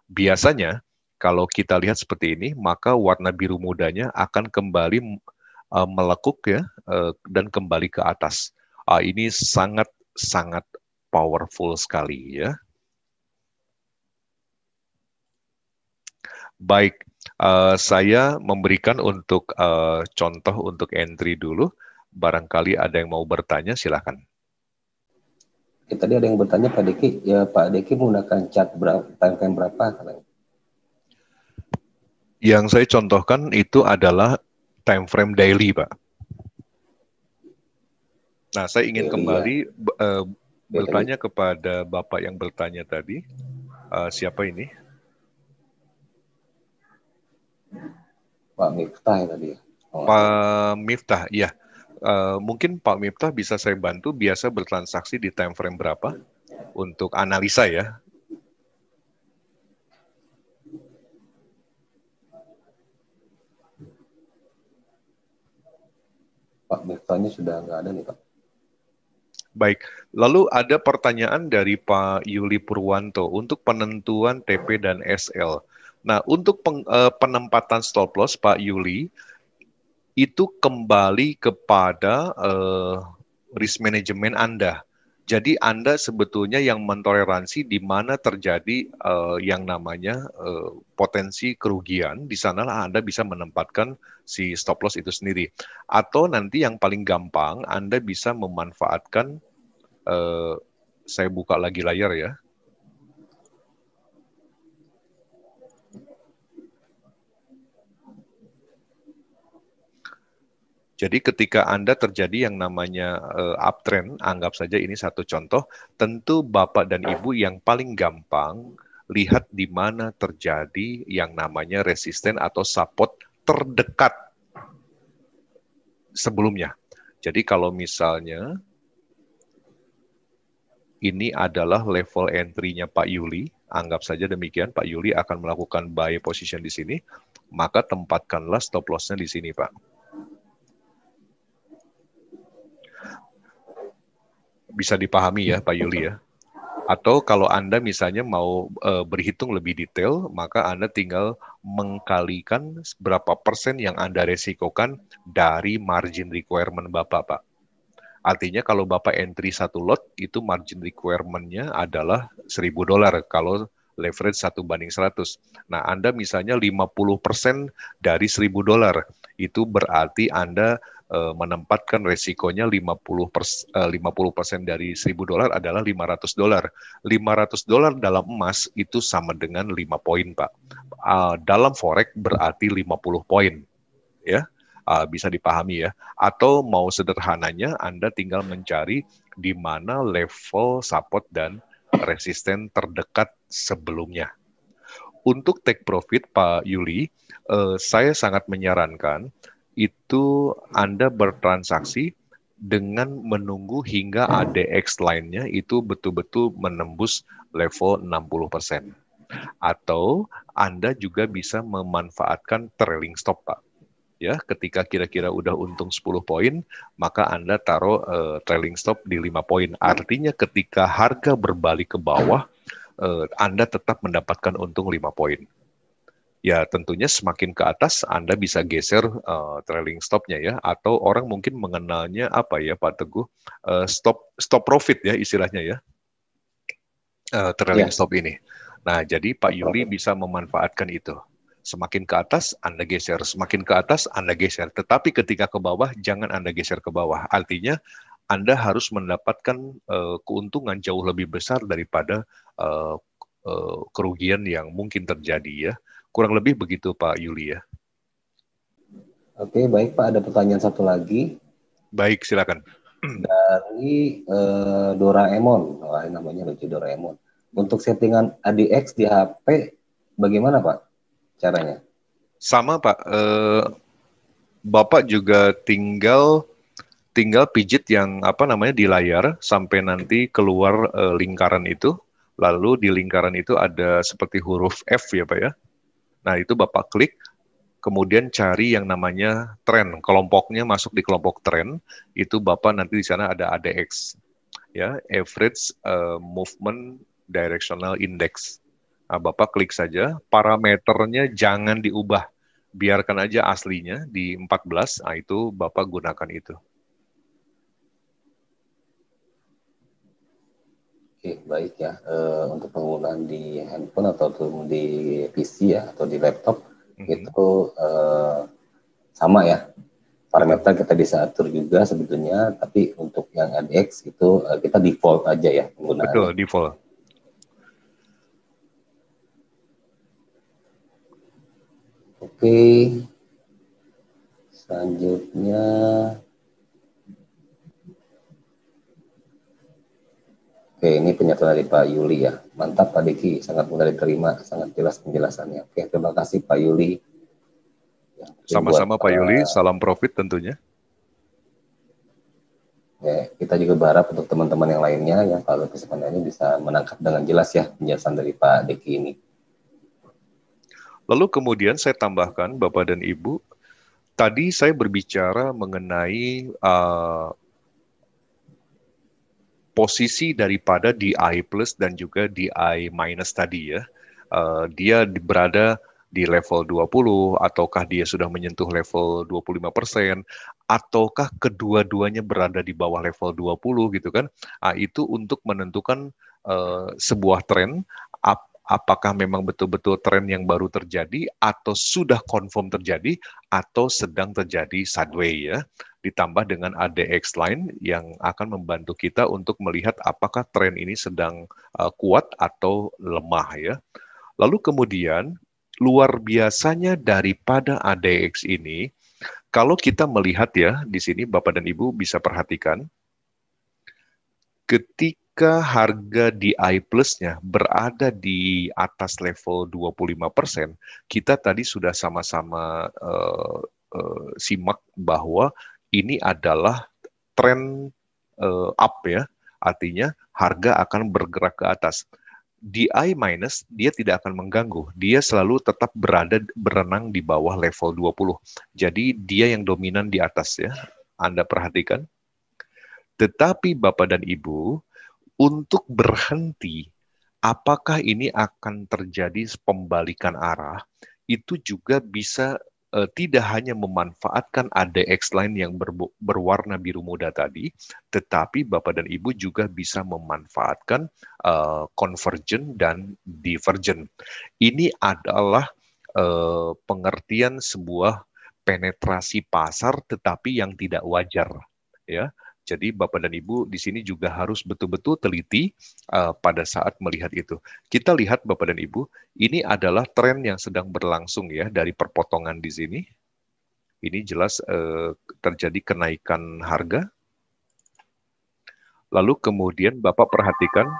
B: Biasanya kalau kita lihat seperti ini maka warna biru mudanya akan kembali uh, melekuk ya uh, dan kembali ke atas. Uh, ini sangat sangat powerful sekali ya Baik, uh, saya memberikan untuk uh, contoh untuk entry dulu. Barangkali ada yang mau bertanya, silahkan.
A: Ya, tadi ada yang bertanya Pak Deki, ya Pak Deki menggunakan cat
B: berapa, timeframe berapa? Yang saya contohkan itu adalah time frame daily, Pak. Nah, saya ingin daily, iya, kembali ya. uh, bertanya ya, kepada Bapak yang bertanya tadi. Uh, siapa ini? Pak Miftah ya tadi. Oh. Pak Miftah, iya. Uh, mungkin Pak Miftah bisa saya bantu biasa bertransaksi di time frame berapa untuk analisa ya Pak Miftah ini sudah nggak ada nih Pak. Baik, lalu ada pertanyaan dari Pak Yuli Purwanto untuk penentuan TP dan SL. Nah, untuk peng, uh, penempatan stop loss Pak Yuli itu kembali kepada uh, risk management Anda. Jadi Anda sebetulnya yang mentoleransi di mana terjadi uh, yang namanya uh, potensi kerugian, di sanalah Anda bisa menempatkan si stop loss itu sendiri. Atau nanti yang paling gampang Anda bisa memanfaatkan uh, saya buka lagi layar ya. Jadi ketika Anda terjadi yang namanya uh, uptrend, anggap saja ini satu contoh, tentu Bapak dan Ibu yang paling gampang lihat di mana terjadi yang namanya resisten atau support terdekat sebelumnya. Jadi kalau misalnya ini adalah level entry-nya Pak Yuli, anggap saja demikian Pak Yuli akan melakukan buy position di sini, maka tempatkanlah stop loss-nya di sini, Pak. bisa dipahami ya Pak Yuli ya. Atau kalau Anda misalnya mau e, berhitung lebih detail, maka Anda tinggal mengkalikan berapa persen yang Anda resikokan dari margin requirement Bapak, Pak. Artinya kalau Bapak entry satu lot, itu margin requirement-nya adalah 1000 dolar. Kalau leverage 1 banding 100. Nah, Anda misalnya 50% dari 1000 dolar, itu berarti Anda uh, menempatkan resikonya 50 pers, uh, 50% dari 1000 dolar adalah 500 dolar. 500 dolar dalam emas itu sama dengan 5 poin, Pak. Uh, dalam forex berarti 50 poin. Ya. Uh, bisa dipahami ya. Atau mau sederhananya Anda tinggal mencari di mana level support dan resisten terdekat sebelumnya. Untuk take profit, Pak Yuli, eh, saya sangat menyarankan itu Anda bertransaksi dengan menunggu hingga ADX lainnya itu betul-betul menembus level 60%. Atau Anda juga bisa memanfaatkan trailing stop, Pak ya ketika kira-kira udah untung 10 poin maka Anda taruh uh, trailing stop di 5 poin artinya ketika harga berbalik ke bawah eh, Anda tetap mendapatkan untung 5 poin. Ya tentunya semakin ke atas Anda bisa geser uh, trailing stopnya ya, atau orang mungkin mengenalnya apa ya Pak Teguh uh, stop stop profit ya istilahnya ya uh, trailing ya. stop ini. Nah jadi Pak Yuli bisa memanfaatkan itu semakin ke atas Anda geser, semakin ke atas Anda geser. Tetapi ketika ke bawah jangan Anda geser ke bawah. Artinya Anda harus mendapatkan uh, keuntungan jauh lebih besar daripada Eh, eh, kerugian yang mungkin terjadi ya. Kurang lebih begitu Pak Yuli ya.
A: Oke, baik Pak. Ada pertanyaan satu lagi.
B: Baik, silakan.
A: Dari uh, Doraemon. Oh, namanya lucu Doraemon. Untuk settingan ADX di HP bagaimana Pak caranya?
B: Sama Pak. Uh, Bapak juga tinggal tinggal pijit yang apa namanya di layar sampai nanti keluar uh, lingkaran itu Lalu di lingkaran itu ada seperti huruf F ya Pak ya. Nah itu Bapak klik, kemudian cari yang namanya tren. Kelompoknya masuk di kelompok tren, itu Bapak nanti di sana ada ADX. ya Average uh, Movement Directional Index. Nah, Bapak klik saja, parameternya jangan diubah. Biarkan aja aslinya di 14, nah itu Bapak gunakan itu.
A: Oke, baik ya. Uh, untuk penggunaan di handphone atau di PC ya atau di laptop mm -hmm. itu uh, sama ya. Parameter kita bisa atur juga sebetulnya, tapi untuk yang ADX itu uh, kita default aja ya penggunaan.
B: Betul, default.
A: Oke. Selanjutnya Oke, ini penyataan dari Pak Yuli ya. Mantap Pak Diki, sangat mudah diterima, sangat jelas penjelasannya. Oke, terima kasih Pak Yuli.
B: Ya, Sama-sama Pak Yuli, eh, salam profit tentunya.
A: Ya, kita juga berharap untuk teman-teman yang lainnya yang kalau kesempatan ini bisa menangkap dengan jelas ya penjelasan dari Pak
B: Diki ini. Lalu kemudian saya tambahkan Bapak dan Ibu, tadi saya berbicara mengenai uh, posisi daripada DI plus dan juga DI minus tadi ya. Uh, dia berada di level 20 ataukah dia sudah menyentuh level 25% ataukah kedua-duanya berada di bawah level 20 gitu kan. Nah, itu untuk menentukan uh, sebuah tren ap apakah memang betul-betul tren yang baru terjadi atau sudah confirm terjadi atau sedang terjadi sideways ya ditambah dengan ADX line yang akan membantu kita untuk melihat apakah tren ini sedang uh, kuat atau lemah ya. Lalu kemudian luar biasanya daripada ADX ini kalau kita melihat ya di sini Bapak dan Ibu bisa perhatikan ketika harga DI i plusnya berada di atas level 25%, kita tadi sudah sama-sama uh, uh, simak bahwa ini adalah tren uh, eh, up ya, artinya harga akan bergerak ke atas. Di I minus dia tidak akan mengganggu, dia selalu tetap berada berenang di bawah level 20. Jadi dia yang dominan di atas ya. Anda perhatikan. Tetapi Bapak dan Ibu, untuk berhenti apakah ini akan terjadi pembalikan arah itu juga bisa Eh, tidak hanya memanfaatkan ADX line yang ber, berwarna biru muda tadi, tetapi Bapak dan Ibu juga bisa memanfaatkan eh, convergent dan divergent. Ini adalah eh, pengertian sebuah penetrasi pasar tetapi yang tidak wajar ya jadi Bapak dan Ibu di sini juga harus betul-betul teliti uh, pada saat melihat itu. Kita lihat Bapak dan Ibu, ini adalah tren yang sedang berlangsung ya dari perpotongan di sini. Ini jelas uh, terjadi kenaikan harga. Lalu kemudian Bapak perhatikan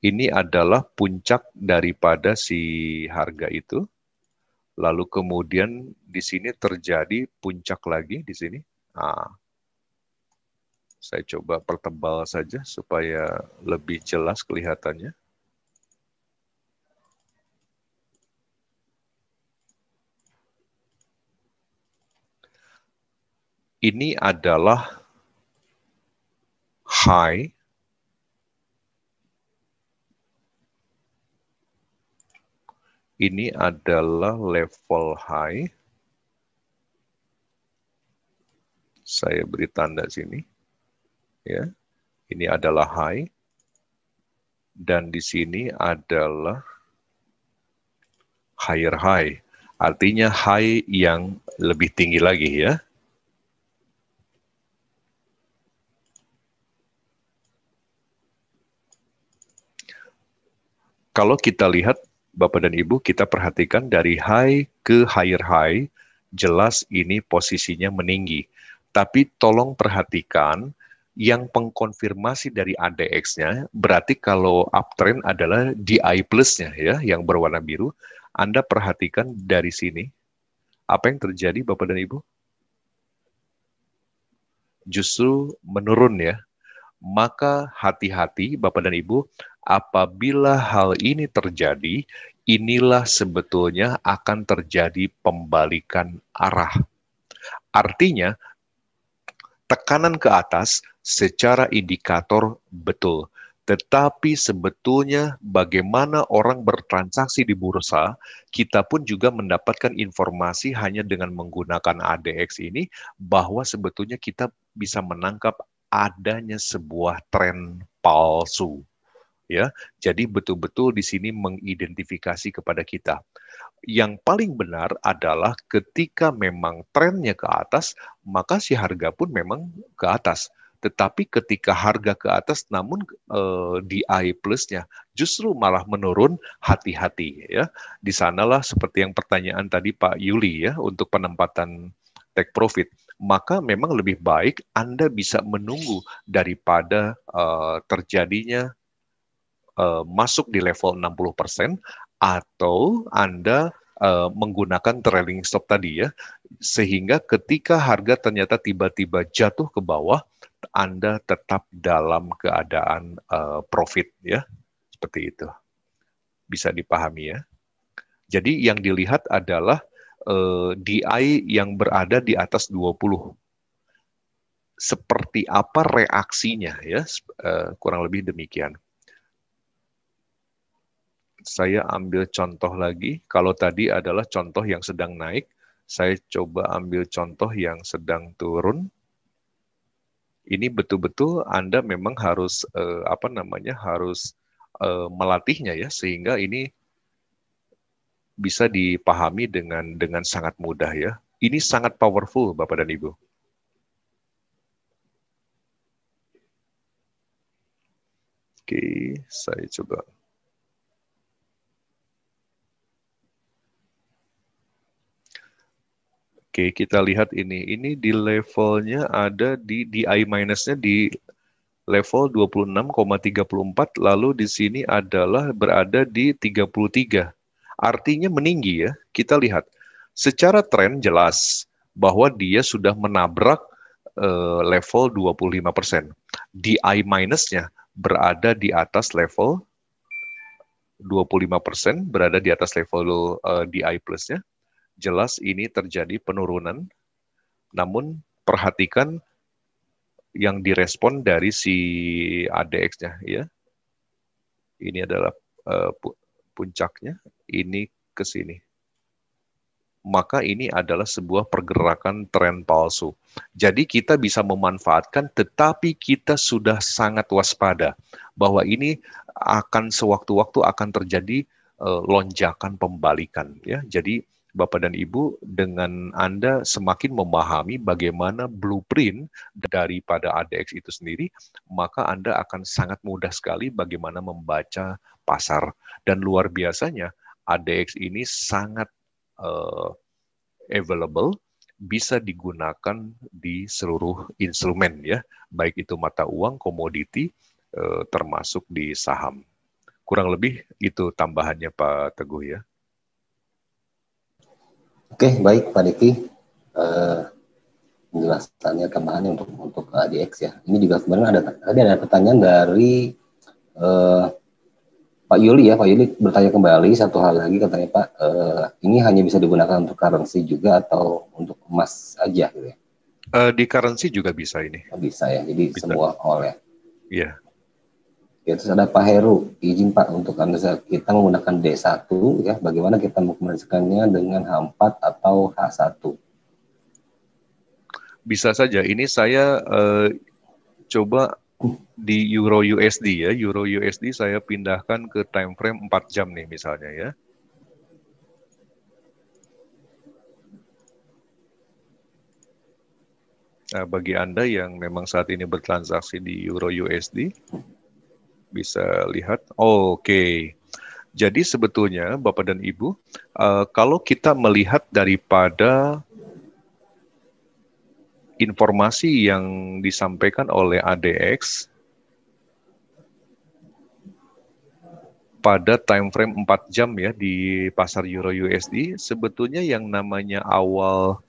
B: ini adalah puncak daripada si harga itu. Lalu kemudian di sini terjadi puncak lagi di sini Nah, saya coba pertebal saja supaya lebih jelas kelihatannya. Ini adalah high ini adalah level high saya beri tanda sini. Ya. Ini adalah high dan di sini adalah higher high. Artinya high yang lebih tinggi lagi ya. Kalau kita lihat Bapak dan Ibu, kita perhatikan dari high ke higher high, jelas ini posisinya meninggi. Tapi tolong perhatikan yang pengkonfirmasi dari ADX-nya, berarti kalau uptrend adalah DI plus-nya ya, yang berwarna biru. Anda perhatikan dari sini, apa yang terjadi Bapak dan Ibu? Justru menurun ya. Maka hati-hati Bapak dan Ibu, apabila hal ini terjadi, inilah sebetulnya akan terjadi pembalikan arah. Artinya, tekanan ke atas secara indikator betul. Tetapi sebetulnya bagaimana orang bertransaksi di bursa, kita pun juga mendapatkan informasi hanya dengan menggunakan ADX ini bahwa sebetulnya kita bisa menangkap adanya sebuah tren palsu ya. Jadi betul-betul di sini mengidentifikasi kepada kita. Yang paling benar adalah ketika memang trennya ke atas, maka si harga pun memang ke atas. Tetapi ketika harga ke atas namun e, di I plusnya justru malah menurun, hati-hati ya. Di sanalah seperti yang pertanyaan tadi Pak Yuli ya untuk penempatan take profit maka memang lebih baik Anda bisa menunggu daripada uh, terjadinya uh, masuk di level 60% atau Anda uh, menggunakan trailing stop tadi ya. Sehingga ketika harga ternyata tiba-tiba jatuh ke bawah, Anda tetap dalam keadaan uh, profit ya. Seperti itu. Bisa dipahami ya. Jadi yang dilihat adalah uh, DI yang berada di atas 20. Seperti apa reaksinya ya, kurang lebih demikian saya ambil contoh lagi. Kalau tadi adalah contoh yang sedang naik, saya coba ambil contoh yang sedang turun. Ini betul-betul Anda memang harus eh, apa namanya harus eh, melatihnya ya sehingga ini bisa dipahami dengan dengan sangat mudah ya. Ini sangat powerful Bapak dan Ibu. Oke, saya coba Oke, kita lihat ini. Ini di levelnya ada di DI minusnya di level 26,34 lalu di sini adalah berada di 33. Artinya meninggi ya. Kita lihat secara tren jelas bahwa dia sudah menabrak uh, level 25%. DI minusnya berada di atas level 25%, berada di atas level uh, DI plusnya jelas ini terjadi penurunan, namun perhatikan yang direspon dari si ADX-nya ya. Ini adalah uh, puncaknya, ini ke sini. Maka ini adalah sebuah pergerakan tren palsu. Jadi kita bisa memanfaatkan tetapi kita sudah sangat waspada bahwa ini akan sewaktu-waktu akan terjadi eh, lonjakan pembalikan ya. Jadi Bapak dan Ibu dengan Anda semakin memahami bagaimana blueprint daripada ADX itu sendiri, maka Anda akan sangat mudah sekali bagaimana membaca pasar. Dan luar biasanya, ADX ini sangat uh, available, bisa digunakan di seluruh instrumen ya, baik itu mata uang, komoditi, uh, termasuk di saham. Kurang lebih itu tambahannya Pak Teguh ya.
A: Oke, baik Pak Diki. Uh, penjelasannya
B: tambahannya untuk untuk ADX
A: ya. Ini juga sebenarnya ada tadi ada pertanyaan dari uh, Pak Yuli ya, Pak Yuli bertanya kembali satu hal lagi katanya Pak, uh, ini hanya bisa digunakan untuk currency juga atau untuk emas aja gitu ya?
B: Uh, di currency juga bisa ini. Oh, bisa
A: ya, jadi bisa. semua oleh. ya. Iya. Ya, terus ada Pak Heru, izin Pak untuk anda kita menggunakan D1 ya, bagaimana kita mengkomunikasikannya dengan H4 atau H1?
B: Bisa saja, ini saya uh, coba di Euro USD ya, Euro USD saya pindahkan ke time frame 4 jam nih misalnya ya. Nah, bagi Anda yang memang saat ini bertransaksi di Euro USD, bisa lihat. Oke. Okay. Jadi sebetulnya Bapak dan Ibu, uh, kalau kita melihat daripada informasi yang disampaikan oleh ADX pada time frame 4 jam ya di pasar euro USD, sebetulnya yang namanya awal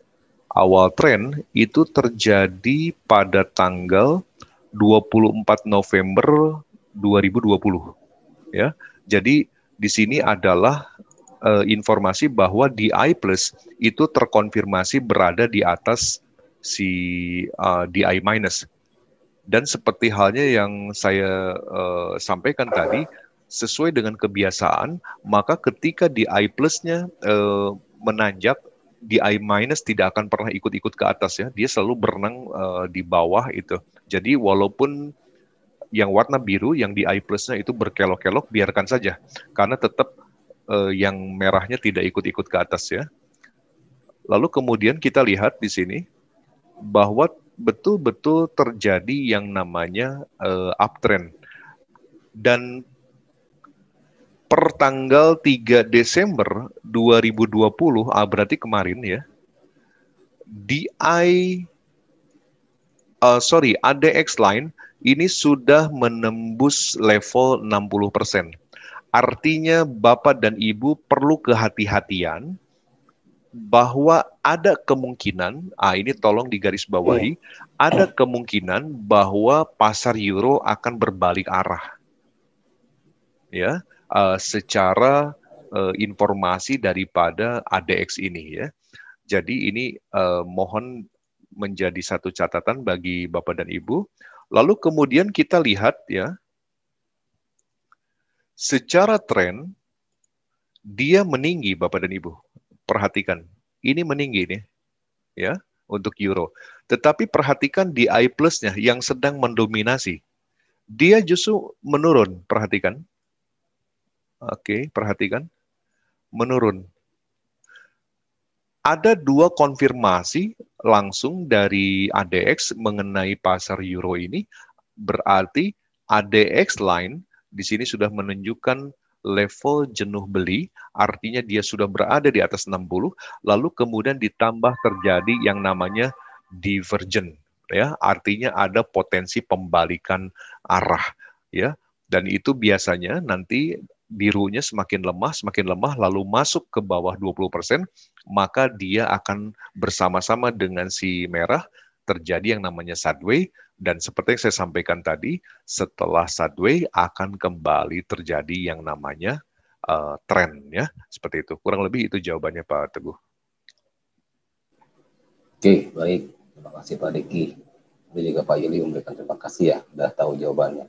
B: awal tren itu terjadi pada tanggal 24 November 2020 ya. Jadi di sini adalah uh, informasi bahwa DI plus itu terkonfirmasi berada di atas si uh, eh, DI minus. Dan seperti halnya yang saya uh, sampaikan tadi, sesuai dengan kebiasaan, maka ketika DI plusnya uh, menanjak, DI minus tidak akan pernah ikut-ikut ke atas ya. Dia selalu berenang uh, di bawah itu. Jadi walaupun yang warna biru yang di I plusnya itu berkelok-kelok biarkan saja karena tetap uh, yang merahnya tidak ikut-ikut ke atas ya. Lalu kemudian kita lihat di sini bahwa betul-betul terjadi yang namanya uh, uptrend dan per tanggal 3 Desember 2020 ah berarti kemarin ya DI uh, sorry ADX line ini sudah menembus level 60%. Artinya Bapak dan Ibu perlu kehati-hatian bahwa ada kemungkinan, ah ini tolong digarisbawahi, iya. ada kemungkinan bahwa pasar euro akan berbalik arah. Ya, uh, secara uh, informasi daripada ADX ini ya. Jadi ini uh, mohon menjadi satu catatan bagi Bapak dan Ibu Lalu kemudian kita lihat ya, secara tren dia meninggi Bapak dan Ibu. Perhatikan, ini meninggi nih. Ya, untuk euro. Tetapi perhatikan di I plusnya yang sedang mendominasi. Dia justru menurun, perhatikan. Oke, perhatikan. Menurun ada dua konfirmasi langsung dari ADX mengenai pasar euro ini, berarti ADX line di sini sudah menunjukkan level jenuh beli, artinya dia sudah berada di atas 60, lalu kemudian ditambah terjadi yang namanya divergen ya, artinya ada potensi pembalikan arah, ya, dan itu biasanya nanti birunya semakin lemah, semakin lemah, lalu masuk ke bawah 20%, maka dia akan bersama-sama dengan si merah terjadi yang namanya sideway, dan seperti yang saya sampaikan tadi, setelah sideway akan kembali terjadi yang namanya uh, eh, tren, ya seperti itu. Kurang lebih itu jawabannya Pak Teguh. Oke, baik.
A: Terima kasih Pak Diki. Dan juga Pak Yuli memberikan terima kasih ya, sudah tahu jawabannya.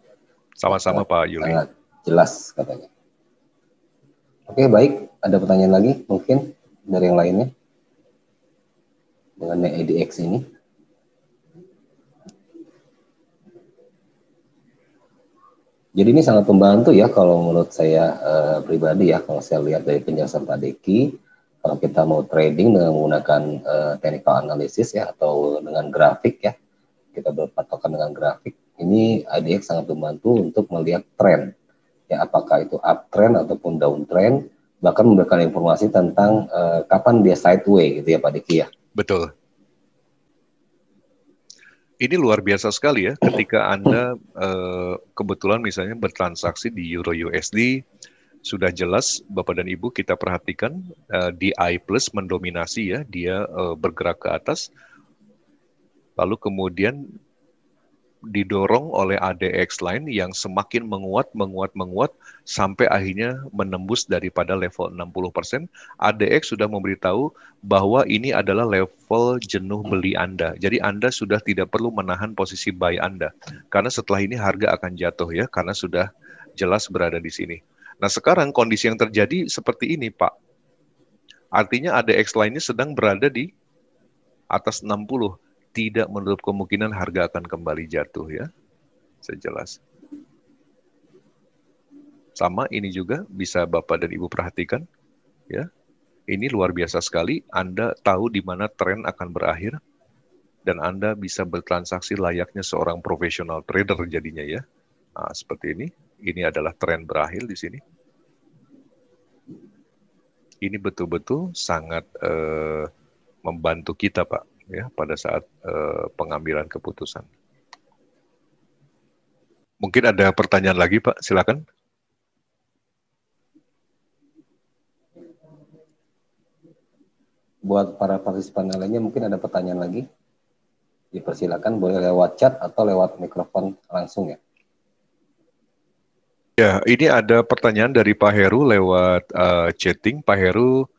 B: Sama-sama Pak Yuli. Sangat jelas katanya.
A: Oke, baik. Ada pertanyaan lagi mungkin dari yang lainnya mengenai EDX ini? Jadi ini sangat membantu ya kalau menurut saya eh, pribadi ya kalau saya lihat dari penjelasan Pak Deki kalau kita mau trading dengan menggunakan eh, technical analysis ya atau dengan grafik ya kita berpatokan dengan grafik ini IDX sangat membantu untuk melihat trend ya apakah itu uptrend ataupun downtrend bahkan memberikan informasi tentang uh, kapan dia sideways gitu ya
B: Pak Diki ya. Betul. Ini luar biasa sekali ya ketika Anda uh, kebetulan misalnya bertransaksi di Euro USD sudah jelas Bapak dan Ibu kita perhatikan uh, DI plus mendominasi ya dia uh, bergerak ke atas lalu kemudian didorong oleh ADX lain yang semakin menguat, menguat, menguat sampai akhirnya menembus daripada level 60%. ADX sudah memberitahu bahwa ini adalah level jenuh beli Anda. Jadi Anda sudah tidak perlu menahan posisi buy Anda karena setelah ini harga akan jatuh ya karena sudah jelas berada di sini. Nah, sekarang kondisi yang terjadi seperti ini, Pak. Artinya ADX lainnya sedang berada di atas 60 tidak menutup kemungkinan harga akan kembali jatuh ya. Saya jelas. Sama ini juga bisa Bapak dan Ibu perhatikan ya. Ini luar biasa sekali, Anda tahu di mana tren akan berakhir dan Anda bisa bertransaksi layaknya seorang profesional trader jadinya ya. Nah, seperti ini. Ini adalah tren berakhir di sini. Ini betul-betul sangat eh, membantu kita, Pak ya pada saat uh, pengambilan keputusan. Mungkin ada pertanyaan lagi, Pak. Silakan. Buat para
A: partisipan lainnya mungkin ada pertanyaan lagi. Dipersilakan boleh lewat chat atau lewat mikrofon langsung ya.
B: Ya, ini ada pertanyaan dari Pak Heru lewat uh, chatting. Pak Heru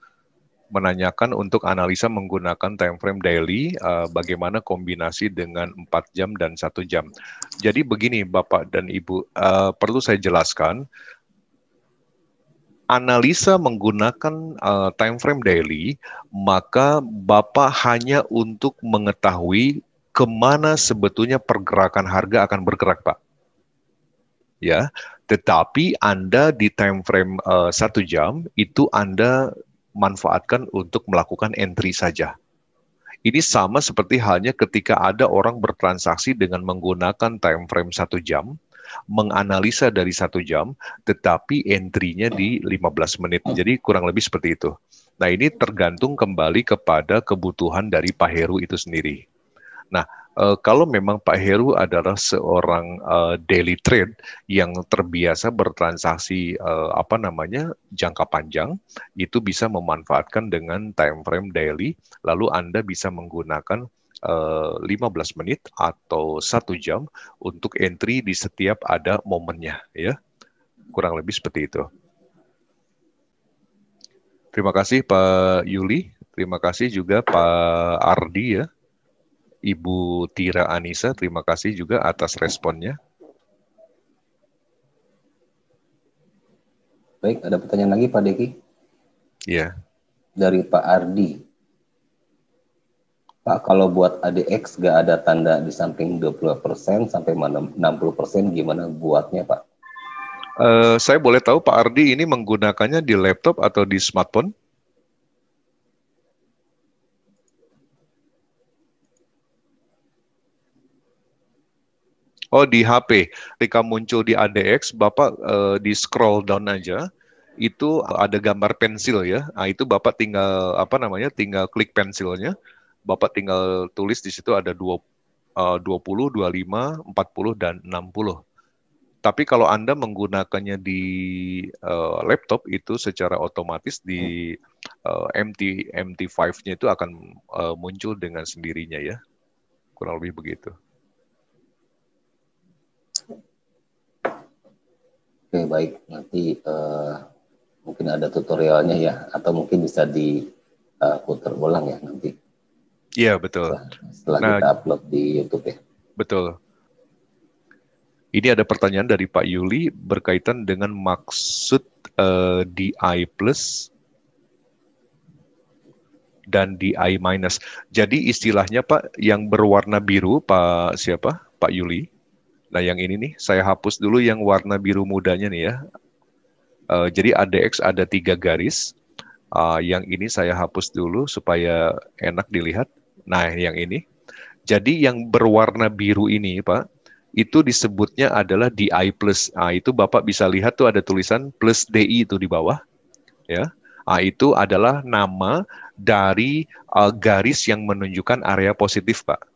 B: menanyakan untuk analisa menggunakan time frame daily uh, bagaimana kombinasi dengan 4 jam dan satu jam. Jadi begini Bapak dan Ibu, uh, perlu saya jelaskan analisa menggunakan uh, time frame daily, maka Bapak hanya untuk mengetahui kemana sebetulnya pergerakan harga akan bergerak, Pak. Ya, tetapi Anda di time frame uh, satu jam itu Anda manfaatkan untuk melakukan entry saja. Ini sama seperti halnya ketika ada orang bertransaksi dengan menggunakan time frame satu jam, menganalisa dari satu jam, tetapi entry-nya di 15 menit. Jadi kurang lebih seperti itu. Nah ini tergantung kembali kepada kebutuhan dari Pak Heru itu sendiri. Nah uh, kalau memang Pak Heru adalah seorang uh, daily trade yang terbiasa bertransaksi uh, apa namanya jangka panjang, itu bisa memanfaatkan dengan time frame daily, lalu Anda bisa menggunakan 15 menit atau satu jam untuk entry di setiap ada momennya ya kurang lebih seperti itu terima kasih Pak Yuli terima kasih juga Pak Ardi ya Ibu Tira Anisa, terima kasih juga atas responnya.
A: Baik, ada pertanyaan lagi Pak Deki?
B: Iya. Dari Pak Ardi.
A: Pak, kalau buat ADX gak ada tanda di samping 20% sampai 60% gimana buatnya Pak?
B: Uh, saya boleh tahu Pak Ardi ini menggunakannya di laptop atau di smartphone? Oh di HP, ketika muncul di ADX, Bapak uh, di scroll down aja, itu ada gambar pensil ya. Nah itu Bapak tinggal, apa namanya, tinggal klik pensilnya, Bapak tinggal tulis di situ ada 20, uh, 20 25, 40, dan 60. Tapi kalau Anda menggunakannya di uh, laptop itu secara otomatis di uh, eh, MT MT5-nya itu akan uh, muncul dengan sendirinya ya. Kurang lebih begitu.
A: Oke baik nanti uh, mungkin ada tutorialnya ya atau mungkin bisa di uh, putar ulang ya nanti.
B: Iya betul. Setelah, setelah nah, kita upload di YouTube ya. Betul. Ini ada pertanyaan dari Pak Yuli berkaitan dengan maksud uh, DI plus dan DI minus. Jadi istilahnya Pak yang berwarna biru Pak siapa? Pak Yuli Nah yang ini nih saya hapus dulu yang warna biru mudanya nih ya. Uh, jadi ADX ada tiga garis. Uh, yang ini saya hapus dulu supaya enak dilihat. Nah yang ini. Jadi yang berwarna biru ini Pak, itu disebutnya adalah DI+. plus. Nah, itu Bapak bisa lihat tuh ada tulisan plus DI itu di bawah. Ya. Nah, itu adalah nama dari uh, garis yang menunjukkan area positif Pak.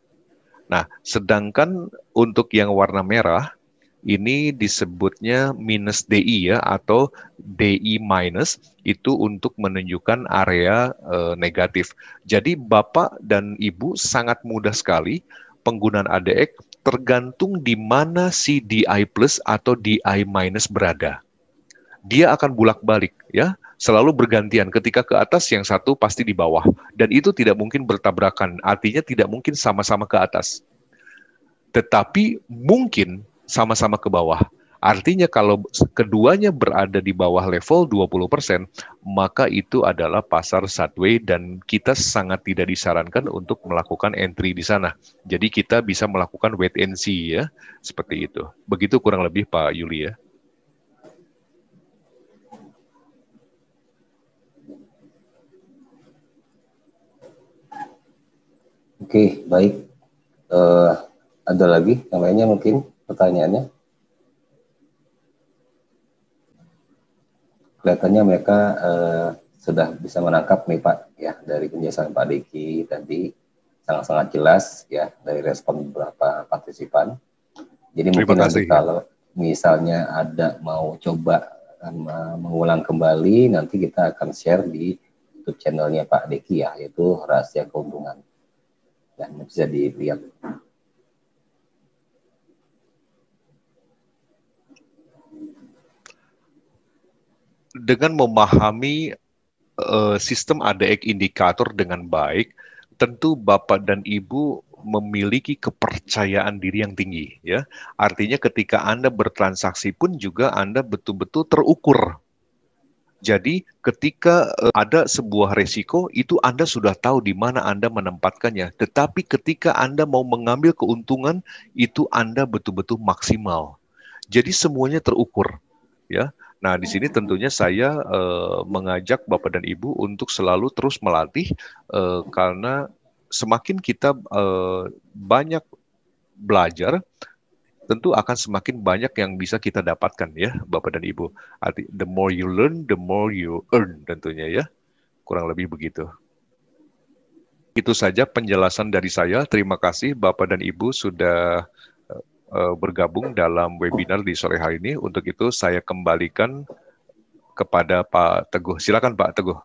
B: Nah, sedangkan untuk yang warna merah ini disebutnya minus DI ya atau DI minus itu untuk menunjukkan area e, negatif. Jadi Bapak dan Ibu sangat mudah sekali penggunaan ADX tergantung di mana si DI plus atau DI minus berada dia akan bulak-balik ya, selalu bergantian. Ketika ke atas yang satu pasti di bawah dan itu tidak mungkin bertabrakan. Artinya tidak mungkin sama-sama ke atas. Tetapi mungkin sama-sama ke bawah. Artinya kalau keduanya berada di bawah level 20%, maka itu adalah pasar sideways dan kita sangat tidak disarankan untuk melakukan entry di sana. Jadi kita bisa melakukan wait and see ya, seperti itu. Begitu kurang lebih Pak Yuli ya.
A: Oke, baik. Uh, ada lagi yang lainnya mungkin pertanyaannya? Kelihatannya mereka uh, sudah bisa menangkap nih Pak, ya dari penjelasan Pak Diki tadi sangat-sangat jelas ya dari respon beberapa partisipan. Jadi Terima mungkin nanti kalau misalnya ada mau coba eh, mengulang kembali, nanti kita akan share di YouTube channelnya Pak Deki ya, yaitu rahasia keuntungan dan bisa dilihat
B: dengan memahami uh, sistem ADX indikator dengan baik, tentu Bapak dan Ibu memiliki kepercayaan diri yang tinggi ya. Artinya ketika Anda bertransaksi pun juga Anda betul-betul terukur jadi ketika eh, ada sebuah resiko itu Anda sudah tahu di mana Anda menempatkannya. Tetapi ketika Anda mau mengambil keuntungan itu Anda betul-betul maksimal. Jadi semuanya terukur ya. Nah, di sini tentunya saya eh, mengajak Bapak dan Ibu untuk selalu terus melatih eh, karena semakin kita eh, banyak belajar, tentu akan semakin banyak yang bisa kita dapatkan ya Bapak dan Ibu. Arti the more you learn, the more you earn tentunya ya. Kurang lebih begitu. Itu saja penjelasan dari saya. Terima kasih Bapak dan Ibu sudah uh, bergabung dalam webinar di sore hari ini. Untuk itu saya kembalikan kepada Pak Teguh. Silakan Pak Teguh.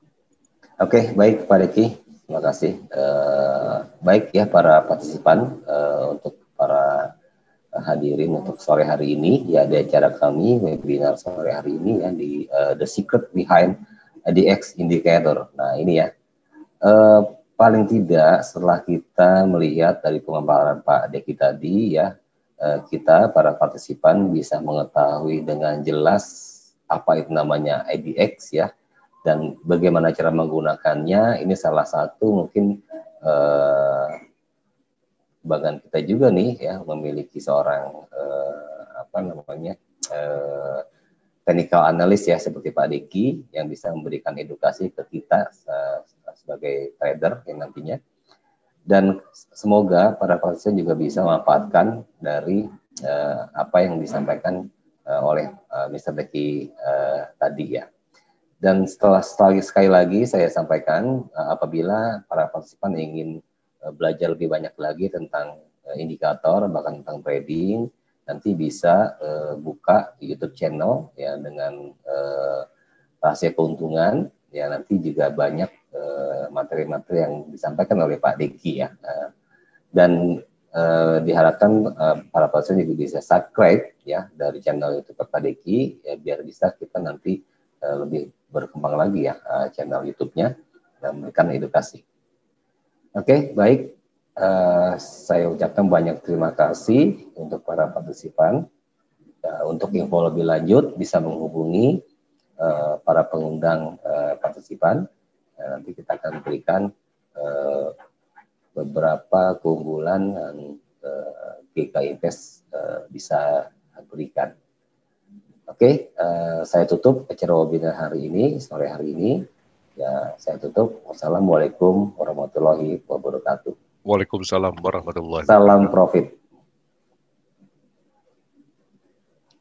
A: Oke, okay, baik Pak Deki. Terima kasih. Uh, baik ya para partisipan uh, untuk para hadirin untuk sore hari ini ya di acara kami webinar sore hari ini ya di uh, The Secret Behind X Indicator. Nah ini ya uh, paling tidak setelah kita melihat dari pemaparan Pak Deki tadi ya uh, kita para partisipan bisa mengetahui dengan jelas apa itu namanya IDX ya dan bagaimana cara menggunakannya ini salah satu mungkin uh, kebanggaan kita juga nih ya memiliki seorang eh, apa namanya eh, technical analyst ya seperti Pak Diki yang bisa memberikan edukasi ke kita eh, sebagai trader yang nantinya dan semoga para konsumen juga bisa memanfaatkan dari eh, apa yang disampaikan eh, oleh eh, Mr. Diki eh, tadi ya. Dan setelah, setelah sekali lagi saya sampaikan eh, apabila para konsumen ingin Eh, belajar lebih banyak lagi tentang eh, indikator bahkan tentang trading nanti bisa uh, buka YouTube channel ya dengan uh, rahasia keuntungan ya nanti juga banyak materi-materi uh, yang disampaikan oleh Pak Diki ya uh, dan uh, diharapkan uh, para pasien juga bisa subscribe ya dari channel YouTube Pak Deki ya biar bisa kita nanti uh, lebih berkembang lagi ya uh, channel YouTube-nya dan memberikan edukasi. Oke, okay, baik. Uh, saya ucapkan banyak terima kasih untuk para partisipan. Uh, untuk info lebih lanjut bisa menghubungi uh, para pengundang uh, partisipan. Uh, nanti kita akan berikan uh, beberapa keunggulan yang uh, GKI Invest uh, bisa berikan. Oke, okay, uh, saya tutup acara webinar hari ini, sore hari ini. Ya, saya tutup. Wassalamualaikum warahmatullahi
B: wabarakatuh. Waalaikumsalam warahmatullahi wabarakatuh. Salam
A: profit.